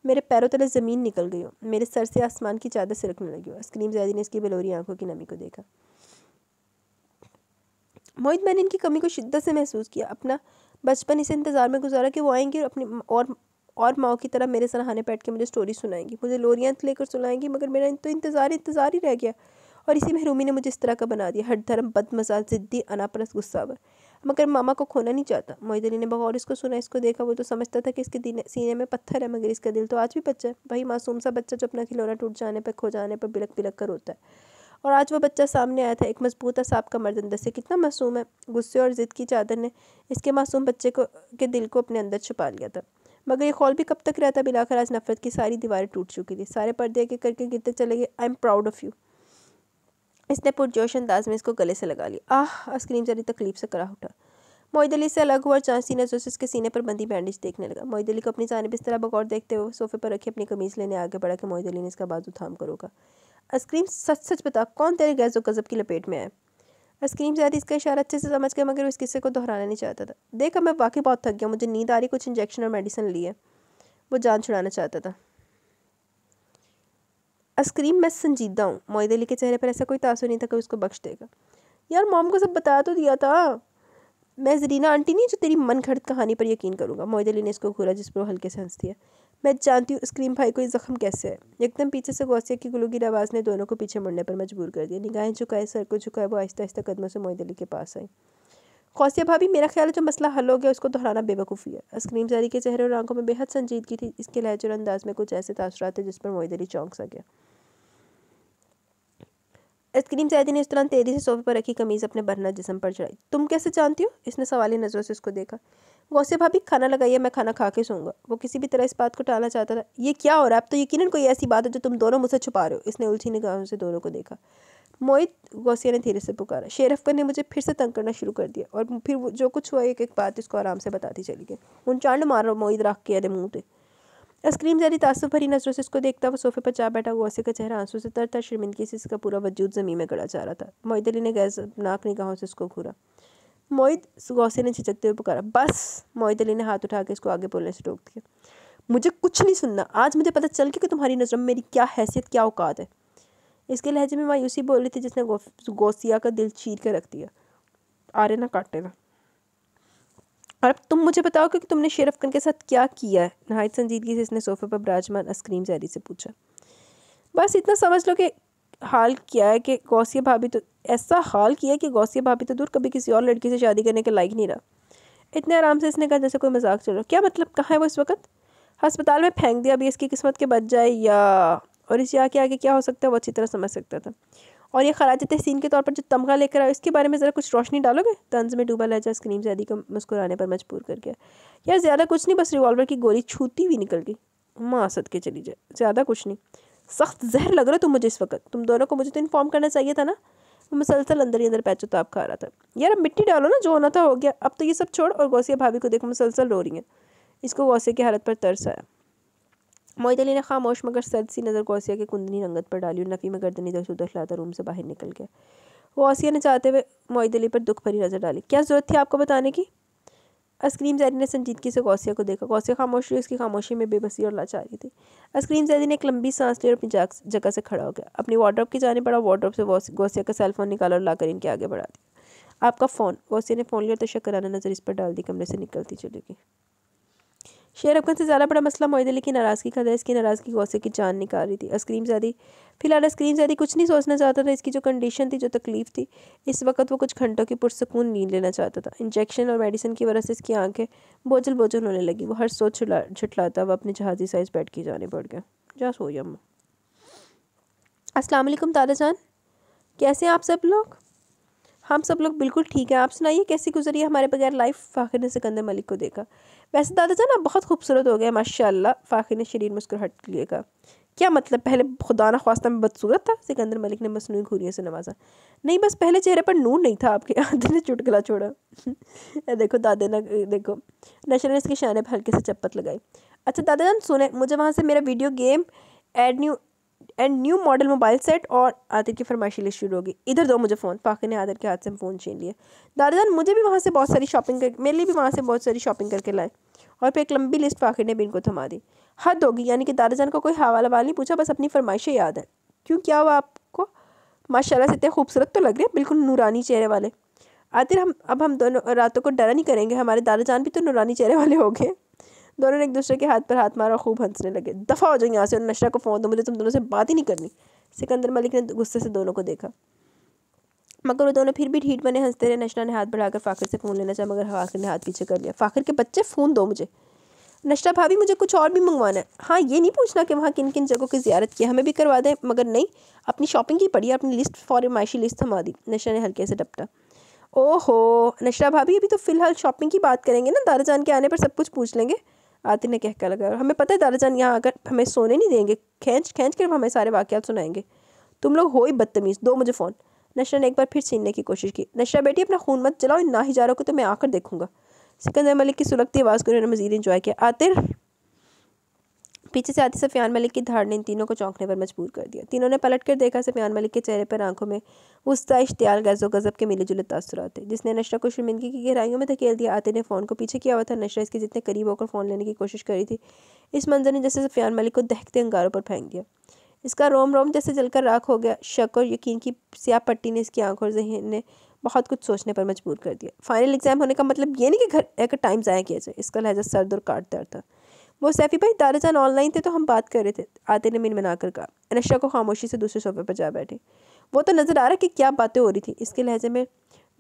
Speaker 1: मेरे पैरों तले ज़मीन निकल गई हो मेरे सर से आसमान की चादर सिरकने लगी हो स्क्रीम जैदी ने इसकी बलोरी आंखों की नमी को देखा मोहित मैंने इनकी कमी को शिद्दत से महसूस किया अपना बचपन इसे इंतज़ार में गुजारा कि वो आएंगे और अपनी और और माओ की तरह मेरे सराहाने बैठ के मुझे स्टोरी सुनाएंगी मुझे लोरियाँ लेकर सुनाएंगी मगर मेरा तो इंतज़ार इंतज़ार ही रह गया और इसी महरूमी ने मुझे इस तरह का बना दिया हर धर्म बद मजाज ज़िद्दी अनापरस गुस्सावर मगर मामा को खोना नहीं चाहता मोहिदली ने बगौर इसको सुना इसको देखा वो तो समझता था कि इसके सीने में पत्थर है मगर इसका दिल तो आज भी बच्चा है वही मासूम सा बच्चा जो अपना खिलौना टूट जाने पर खो जाने पर बिलक बिलक कर होता है और आज वो बच्चा सामने आया था एक मजबूत असाब का मर्द अंदर से कितना मासूम है गुस्से और ज़िद की चादर ने इसके मासूम बच्चे को के दिल को अपने अंदर छुपा लिया था मगर ये खौल भी कब तक रहता बिलाकर आज नफरत की सारी दीवारें टूट चुकी थी सारे पर्दे के करके गिरते चले गए I am proud of you इसने पुरजोश अंदाज में इसको गले से लगा लिया आह आइसक्रीम जरी तकलीफ से करा उठा मोहिद अली से अलग हुआ चांसी नजर से उसके सीने पर बंदी बैंडेज देखने लगा मोहिद अली को अपनी जानब इस तरह बगौर देखते हुए सोफे पर रखी अपनी कमीज लेने आगे बढ़ा कि मोहिद अली ने इसका बाजू थाम कर आइसक्रीम सच सच बता कौन तेरे गैस गज़ब की लपेट में है आइसक्रीम ज्यादा इसका इशारा अच्छे से समझ गया मगर उस किस्से को दोहराना नहीं चाहता था देखा मैं वाकई बहुत थक गया मुझे नींद आ रही कुछ इंजेक्शन और मेडिसिन लिए वो जान छुड़ाना चाहता था अस्क्रीम मैं संजीदा हूँ मोहित अली के चेहरे पर ऐसा कोई तासर नहीं था कि उसको बख्श देगा यार मॉम को सब बता तो दिया था मैं जरीना आंटी नहीं जो तेरी मन घड़त कहानी पर यकीन करूँगा मोहित अली ने इसको घूरा जिस पर वो हल्के से हंस दिया मैं जानती हूँ आइसक्रीम भाई को ये ज़ख्म कैसे है एकदम पीछे से गौसिया की गुलगी आवाज़ ने दोनों को पीछे मुड़ने पर मजबूर कर दिया निगाहें झुकाए सर को झुकाए वो आहिस्ता आहिस्ता कदमों से मोहित अली के पास आई कौसिया भाभी मेरा ख्याल है जो मसला हल हो गया उसको दोहराना बेवकूफ़ी है स्क्रीन जारी के चेहरे और आंखों में बेहद संजीदगी थी इसके और अंदाज में कुछ ऐसे तासरात थे जिस पर मोहिद अली चौंक सा गया आइसक्रीम जायदी ने इस दौरान तेजी से सोफे पर रखी कमीज़ अपने बरना जिसम पर चढ़ाई तुम कैसे जानती हो इसने सवाली नज़रों से उसको देखा गौसे भाभी खाना लगाइए मैं खाना खा के सोऊंगा वो किसी भी तरह इस बात को टालना चाहता था ये क्या हो रहा है अब तो यकीनन कोई ऐसी बात है जो तुम दोनों मुझसे छुपा रहे हो इसने उल्झी निगाहों से दोनों को देखा मोहित गौसिया ने धीरे से पुकारा शेरफ ने मुझे फिर से तंग करना शुरू कर दिया और फिर वो जो कुछ हुआ एक एक बात उसको आराम से बताती चली गई उन चांड मारो मोहित राख के अरे मुँह आइसक्रीम जारी जरी तासुब भरी नजरों से इसको देखता वो सोफे पर जा बैठा गौसे का चेहरा आंसू से तर तर शर्मिंदगी से इसका पूरा वजूद जमीन में गड़ा जा रहा था मोहित अली ने गैस नाक निगाहों से उसको घूरा मोहित गौसे ने झिझकते हुए पुकारा बस मोहित अली ने हाथ उठा के इसको आगे बोलने से रोक दिया मुझे कुछ नहीं सुनना आज मुझे पता चल गया कि तुम्हारी नजरों में मेरी क्या हैसियत क्या औकात है इसके लहजे में मायूसी बोल रही थी जिसने गो, गोसिया का दिल चीर के रख दिया आ रहे ना काटे ना और अब तुम मुझे बताओ कि तुमने शेर अफकन के साथ क्या किया है नहायत संजीदगी से इसने सोफे पर बराजमान अस्क्रीम जहरी से पूछा बस इतना समझ लो कि हाल किया है कि गौसिया भाभी तो ऐसा हाल किया कि गौसिया भाभी तो दूर कभी किसी और लड़की से शादी करने के लायक नहीं रहा इतने आराम से इसने कहा जैसे कोई मजाक चल रहा क्या मतलब कहाँ है वो इस वक्त अस्पताल में फेंक दिया अभी इसकी किस्मत के बच जाए या और इस या के आगे क्या हो सकता है वो अच्छी तरह समझ सकता था और ये खराज तहसीन के तौर पर जो तमगा लेकर आया इसके बारे में ज़रा कुछ रोशनी डालोगे तंज में डूबा लहजा स्क्रीम जैदी को मुस्कुराने पर मजबूर कर गया यार ज़्यादा कुछ नहीं बस रिवॉल्वर की गोली छूती हुई निकल गई माँ सद के चली जाए ज़्यादा कुछ नहीं सख्त जहर लग रहा तुम मुझे इस वक्त तुम दोनों को मुझे तो इन्फॉर्म करना चाहिए था ना वो मुसलसल अंदर ही अंदर पैचो ताप खा रहा था यार अब मिट्टी डालो ना जो होना था हो गया अब तो ये सब छोड़ और गौसिया भाभी को देखो मुसलसल रो रही है इसको गौसे की हालत पर तरस आया मोहित अली ने खामोश मगर सर्द सी नज़र गौसिया की कुंदनी रंगत पर डाली और नफ़ी में गर्दनी इधर उधर हिलाता रूम से बाहर निकल गया गौसिया ने चाहते हुए मोहित अली पर दुख भरी नज़र डाली क्या ज़रूरत थी आपको बताने की अस्क्रीम जैदी ने संजीदगी से गौसिया को देखा गौसिया खामोश रही उसकी खामोशी में बेबसी और लाचारी थी अस्क्रीम जैदी ने एक लंबी सांस ली और अपनी जगह से खड़ा हो गया अपनी वार्ड्रॉप की जाने पड़ा वार्ड्रॉप से गौसिया का सेलफोन निकाला और लाकर इनके आगे बढ़ा दिया आपका फ़ोन गौसिया ने फ़ोन लिया तो शक्कराना नज़र इस पर डाल दी कमरे से निकलती चली गई शेर अफगन से ज़्यादा बड़ा मसला मोहद अली की नाराज़गी का था इसकी नाराज़गी गौसे की जान निकाल रही थी अस्क्रीम ज़्यादी फिलहाल अस्क्रीम ज़्यादी कुछ नहीं सोचना चाहता था इसकी जो कंडीशन थी जो तकलीफ़ थी इस वक्त वो कुछ घंटों की पुरसकून नींद लेना चाहता था इंजेक्शन और मेडिसिन की वजह से इसकी आँखें बोझल बोझल होने लगी वो हर सोच छुटलाता वो अपने जहाज़ी साइज बैठ के जाने पड़ गया जहाँ सो अम्मा अस्सलाम दादा जान कैसे हैं आप सब लोग हम सब लोग बिल्कुल ठीक हैं आप सुनाइए कैसी गुजरी है हमारे बगैर लाइफ फ़ाखिर ने सिकंदर मलिक को देखा वैसे दादाजान आप बहुत खूबसूरत हो गए माशा फ़ाखिर ने शरीर मुस्कुराहट लिए कहा क्या मतलब पहले खुदा ना खास्ता में बदसूरत था सिकंदर मलिक ने मसनू घूरियों से नवाजा नहीं बस पहले चेहरे पर नून नहीं था आपके आदि ने चुटकला छोड़ा देखो दादा ना देखो नशर ने शान शानब हल्के से चप्पत लगाई अच्छा दादाजान सुने मुझे वहाँ से मेरा video game and new and new model mobile set और आदिर की फरमाइशी लिस्ट शुरू होगी इधर दो मुझे फ़ोन फाखिर ने आदिर के हाथ से फ़ोन छीन लिया दादाजान मुझे भी वहाँ से बहुत सारी शॉपिंग कर मेरे लिए भी वहाँ से बहुत सारी शॉपिंग करके लाए और फिर एक लंबी लिस्ट फाखिर ने भी इनको थमा दी हद होगी यानी कि दादाजान को कोई हवाला वाल नहीं पूछा बस अपनी फरमाइशें याद है क्यों क्या हुआ आपको माशाला से इतने खूबसूरत तो लग रहे हैं बिल्कुल नूरानी चेहरे वाले आतिर हम अब हम दोनों रातों को डरा नहीं करेंगे हमारे दादाजान भी तो नूरानी चेहरे वाले हो गए दोनों ने एक दूसरे के हाथ पर हाथ मारा खूब हंसने लगे दफ़ा हो जाओ यहाँ से और नशरा को फ़ोन दो मुझे तुम दोनों से बात ही नहीं करनी सिकंदर मलिक ने गुस्से से दोनों को देखा मगर वो दोनों फिर भी ढीठ बने हंसते रहे नशरा ने हाथ बढ़ाकर फ़ाखिर से फ़ोन लेना चाहा मगर फ़ाखिर ने हाथ पीछे कर लिया फ़ाखिर के बच्चे फ़ोन दो मुझे नशरा भाभी मुझे कुछ और भी मंगवाना है हाँ ये नहीं पूछना कि वहाँ किन किन जगहों की ज्यारत की हमें भी करवा दें मगर नहीं अपनी शॉपिंग की पड़ी अपनी लिस्ट फॉर मायशी लिस्ट थमा दी नशरा ने हल्के से डपटा ओहो नशरा भाभी अभी तो फ़िलहाल शॉपिंग की बात करेंगे ना दारा जान के आने पर सब कुछ पूछ लेंगे आती ने कहकर लगा और हमें पता है दादाजान यहाँ आकर हमें सोने नहीं देंगे खींच खींच कर हमें सारे वाक़ात सुनाएंगे तुम लोग हो ही बदतमीज़ दो मुझे फ़ोन नशरा ने एक बार फिर छीनने की कोशिश की नशरा बेटी अपना खून मत जलाओ इन रहा हो तो मैं आकर देखूंगा सिकंदर मलिक की सुलगती आवाज़ को उन्होंने मजीद इंजॉय किया आतिर पीछे से आते सफियान मलिक की धाड़ ने इन तीनों को चौंकने पर मजबूर कर दिया तीनों ने पलट कर देखा सफियान मलिक के चेहरे पर आंखों में उसका इश्तियाल गैजो गजब के मिले जुले तासर थे जिसने नशरा को शर्मिंदगी की गहराइयों में धकेल दिया आते ने फ़ोन को पीछे किया हुआ था नशरा इसके जितने करीब होकर फ़ोन लेने की कोशिश करी थी इस मंजर ने जैसे सफियान मलिक को दहकते अंगारों पर फेंक दिया इसका रोम रोम जैसे जलकर राख हो गया शक और यकीन की स्याह पट्टी ने इसकी आंख और जहन ने बहुत कुछ सोचने पर मजबूर कर दिया फाइनल एग्जाम होने का मतलब ये नहीं कि घर एक टाइम ज़ाया किया जाए इसका लहजा सर्द और काट दर था वो सैफ़ी भाई जान ऑनलाइन थे तो हम बात कर रहे थे आते ने मना कर कहा अनशा को खामोशी से दूसरे सोफे पर जा बैठे वो तो नज़र आ रहा कि क्या बातें हो रही थी इसके लहजे में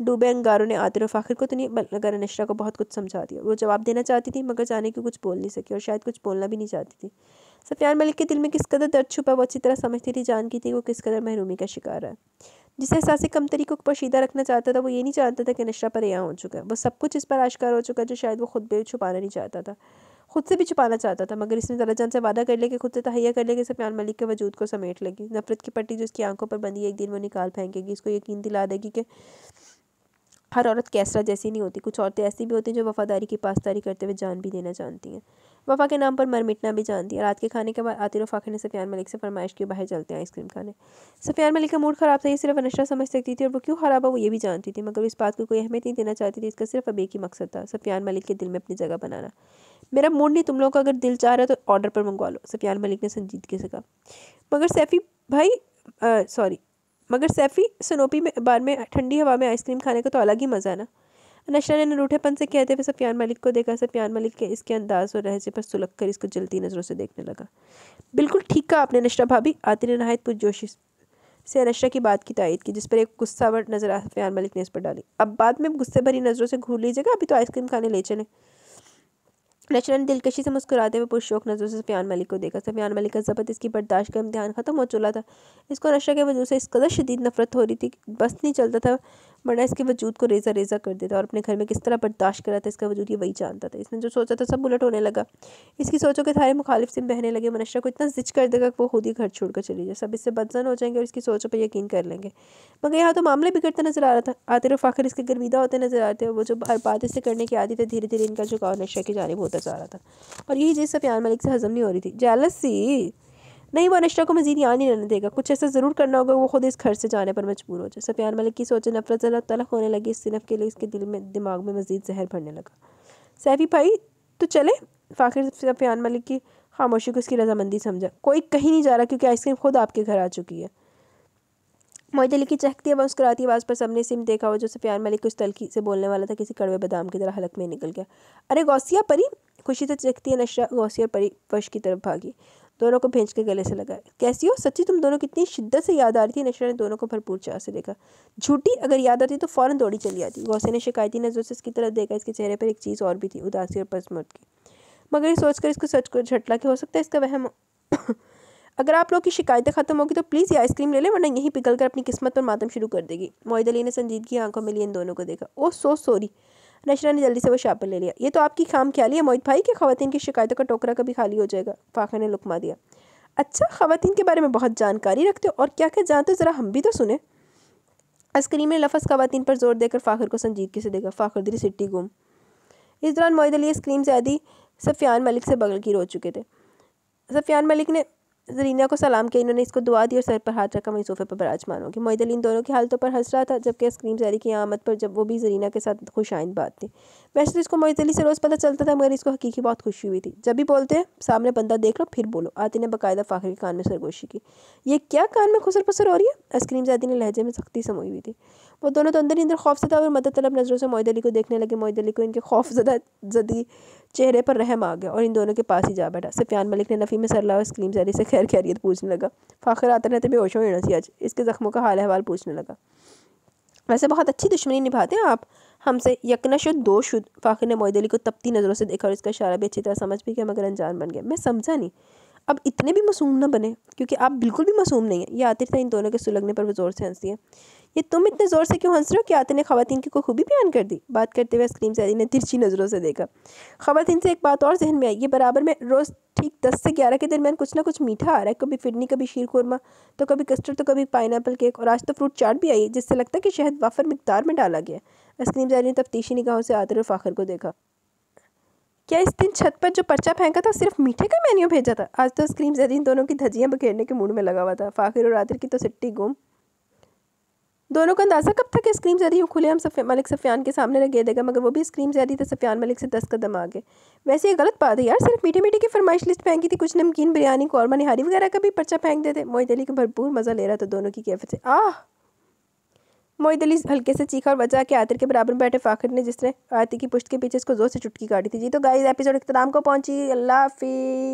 Speaker 1: डूबे अंगारों ने आतिर फ़ाखिर को तो नहीं मगर अनशरा को बहुत कुछ समझा दिया वो जवाब देना चाहती थी मगर जाने की कुछ बोल नहीं सकी और शायद कुछ बोलना भी नहीं चाहती थी सफियान मलिक के दिल में किस कदर दर्द छुपा वो अच्छी तरह समझती थी जान की थी वो किस कदर महरूमी का शिकार है जिस एहसास कमतरी को पोशीदा रखना चाहता था वो ये नहीं चाहता था कि नशा पर यहाँ हो चुका है वो सब कुछ इस पर आश्कार हो चुका है जो शायद वो खुद भी छुपाना नहीं चाहता था खुद से भी छुपाना चाहता था मगर इसने जान से वादा कर लिया कि खुद से तहैया कर लेगी सफियान मलिक के वजूद को समेट लेगी नफरत की पट्टी जो इसकी आंखों पर बंधी एक दिन वो निकाल फेंकेगी इसको यकीन दिला देगी कि हर औरत कैसरा जैसी नहीं होती कुछ औरतें ऐसी भी होती हैं जो वफादारी की पासदारी करते हुए जान भी देना जानती हैं वफा के नाम पर मर मिटना भी जानती है रात के खाने के बाद आतिर फाखर ने सफियान मलिक से फरमाइश की बाहर चलते हैं आइसक्रीम खाने सफियान मलिक का मूड ख़राब था ये सिर्फ अनशरा समझ सकती थी और वो क्यों ख़राब है वो ये भी जानती थी मगर इस बात को कोई अहमियत नहीं देना चाहती थी इसका सिर्फ अबे की मकसद था सफियान मलिक के दिल में अपनी जगह बनाना मेरा मूड नहीं तुम लोगों का अगर दिल चाह रहा है तो ऑर्डर पर मंगवा लो सफियान मलिक ने संजीदगी के से कहा मगर सैफ़ी भाई सॉरी मगर सैफ़ी सनोपी में बार में ठंडी हवा में आइसक्रीम खाने का तो अलग ही मज़ा है ना नशरा ने नरूठेपन से कहते हुए सफियान मलिक को देखा सफियान मलिक के इसके अंदाज और रहस्य पर सुलग कर इसको जलती नज़रों से देखने लगा बिल्कुल ठीक कहा आपने नशरा भाभी आती ने नहायत पुरजोशी से नशरा की बात की तायद की जिस पर एक गु़स्सावट नजर सफियान मलिक ने इस पर डाली अब बाद में गुस्से भरी नज़रों से घूर लीजिएगा अभी तो आइसक्रीम खाने ले चलें ने दिलकशी से मुस्कुराते हुए पुरशोक नजर से सफियान मलिक को देखा सफियान मलिक का जबत इसकी बर्दाश्त का इम्तिहान ख़त्म हो चुका था इसको नशा के वजह से इस कदर शदीद नफरत हो रही थी बस नहीं चलता था वरना इसके वजूद को रेजा रेजा कर देता और अपने घर में किस तरह बर्दाश्त करा था इसका वजूद ये वही जानता था इसने जो सोचा था सब उलट होने लगा इसकी सोचों के थारे मुखालिफ सिम बहने लगे मनशा को इतना जिच कर देगा कि वो खुद ही घर छोड़कर चली जाए सब इससे बदजन हो जाएंगे और इसकी सोचों पर यकीन कर लेंगे मगर यहाँ तो मामले बिगड़ता नजर आ रहा था आतिरफ फाखिर इसके गर्विदा होते नजर आते वो जो हर बात इससे करने की आदि थे धीरे धीरे इनका झुकाव नशा की जानब होता जा रहा था और यही चीज़ सफियान मलिक से हजम नहीं हो रही थी जालसी नहीं वो अनिश्रा को मजीद यहाँ नहीं रहने देगा कुछ ऐसा ज़रूर करना होगा वो खुद इस घर से जाने पर मजबूर हो जाए सफियान मलिक की सोचे नफरत से तलक होने लगी इस सिनफ के लिए इसके दिल में दिमाग में मजीद जहर भरने लगा सैफी भाई तो चले फ़ाखिर सफियान मलिक की खामोशी को इसकी रजामंदी समझा कोई कहीं नहीं जा रहा क्योंकि आइसक्रीम खुद आपके घर आ चुकी है मोहित अली की चहकती है वह आवाज़ पर सबने सिम देखा हुआ जो सफियान मलिक उस तलखी से बोलने वाला था किसी कड़वे बादाम की तरह हलक में निकल गया अरे गौसिया परी खुशी से चहकती है नशरा गौसिया परी फर्श की तरफ भागी दोनों को भेज के गले से लगाया कैसी हो सच्ची तुम दोनों कितनी शिद्दत से याद आ रही थी नशरा ने दोनों को भरपूर चाह से देखा झूठी अगर याद आती तो फ़ौरन दौड़ी चली आती गौसे ने शिकायती नज़रों से इसकी तरफ देखा इसके चेहरे पर एक चीज़ और भी थी उदासी और पसमर्द की मगर ये सोचकर इसको सच को झटला कि हो सकता है इसका वहम अगर आप लोग की शिकायतें खत्म होगी तो प्लीज़ ये आइसक्रीम ले लें वरना यहीं पिघल कर अपनी किस्मत पर मातम शुरू कर देगी मोहिद अली ने संजीदगी आंखों में लिए इन दोनों को देखा ओ सो सॉरी नशरा ने जल्दी से वो शापर ले लिया ये तो आपकी खाम ख्याली है मोहित भाई की खातन की शिकायतों का टोकरा कभी खाली हो जाएगा फाखर ने लुकमा दिया अच्छा खातन के बारे में बहुत जानकारी रखते हो और क्या क्या जानते हो ज़रा हम भी तो सुने अस्करीम ने लफज खातन पर जोर देकर फ़ाखर को संजीदगी से देखा फ़ाखर दिल सिट्टी गुम इस दौरान मोहित अली स्क्रीम से आदि सफियान मलिक से बगल की रो चुके थे सफियान मलिक ने जरीना को सलाम किया इन्होंने इसको दुआ दी और सर पर हाथ रखा वहीं सोफे पर बराजमान होगी मोहिद अली इन दोनों की हालतों पर हंस रहा था जबकि स्क्रीम जारी की आमद पर जब वो भी जरीना के साथ खुश आइंद बात थी वैसे तो इसको मोहिद अली से रोज़ पता चलता था मगर इसको हकीकी बहुत खुशी हुई थी जब भी बोलते हैं सामने बंदा देख लो फिर बोलो आती ने बाकायदा फ़ाखर के कान में सरगोशी की ये क्या कान में खुसर पसर हो रही है स्क्रीम जादी ने लहजे में सख्ती समोई हुई थी वो दोनों तो अंदर ही अंदर खौफ से था और मदद तलब नज़रों से मोहिद अली को देखने लगे मोहिद अली को इनके खौफ ज़्यादा जदी चेहरे पर रहम आ गया और इन दोनों के पास ही जा बैठा सफियान मलिक ने नफ़ी में सर लाओ स्क्रीम सारी से खैर खैरियत पूछने लगा फ़ाखिर आते रहते बेहोश होना सी आज इसके ज़ख्मों का हाल अहवाल पूछने लगा वैसे बहुत अच्छी दुश्मनी निभाते हैं आप हमसे यकना शुद्ध दो शुद्ध फ़ाखिर ने मोहिद अली को तपती नज़रों से देखा और इसका इशारा भी अच्छी तरह समझ भी गया मगर अनजान बन गया मैं समझा नहीं अब इतने भी मासूम ना बने क्योंकि आप बिल्कुल भी मासूम नहीं है यह आतिर था इन दोनों के सुलगने पर वो ज़ोर से हंसती है ये तुम इतने ज़ोर से क्यों हंस रहे हो कि आतिर ने खातन की कोई खूबी बयान कर दी बात करते हुए असलीम सैदी ने तिरछी नज़रों से देखा खातन से एक बात और जहन में आई ये बराबर में रोज़ ठीक दस से ग्यारह के दरमियान कुछ ना कुछ मीठा आ रहा है कभी फिरनी कभी शीर कौरमा तो कभी कस्टर्ड तो कभी पाइन केक और आज तो फ्रूट चाट भी आई है जिससे लगता है कि शहद वाफर मकदार में डाला गया असलीम जैदी ने तफ्तीशी निगाहों से आतिर और फ़ाखर को देखा क्या इस दिन छत पर जो पर्चा फेंका था सिर्फ मीठे का मेन्यू भेजा था आज तो स्क्रीन इन दोनों की धजियाँ बखेरने के मूड में लगा हुआ था फाखिर और आदिर की तो सिट्टी गुम दोनों का अंदाज़ा कब था कि स्क्रीम जैदी यूँ हम सफे, मलिक सफ़ियान के सामने लगे देगा मगर वो भी स्क्रीम जैदी था सफ़ियान मलिक से दस कदम आगे वैसे ये गलत बात है यार सिर्फ मीठे मीठे की फरमाइश लिस्ट फेंकी थी कुछ नमकीन बिरयानी कौरमा निहारी वगैरह का भी पर्चा फेंक देते मोहित अली का भरपूर मज़ा ले रहा था दोनों की कैफे से आह मोहित अली हल्के से चीखा और बचा के आतिर के बराबर में बैठे फाखिर ने जिसने आरती की पुष्ट के पीछे इसको जोर से चुटकी काटी थी जी तो गाइस एपिसोड इख्तराम को पहुंची अल्लाह हाफिज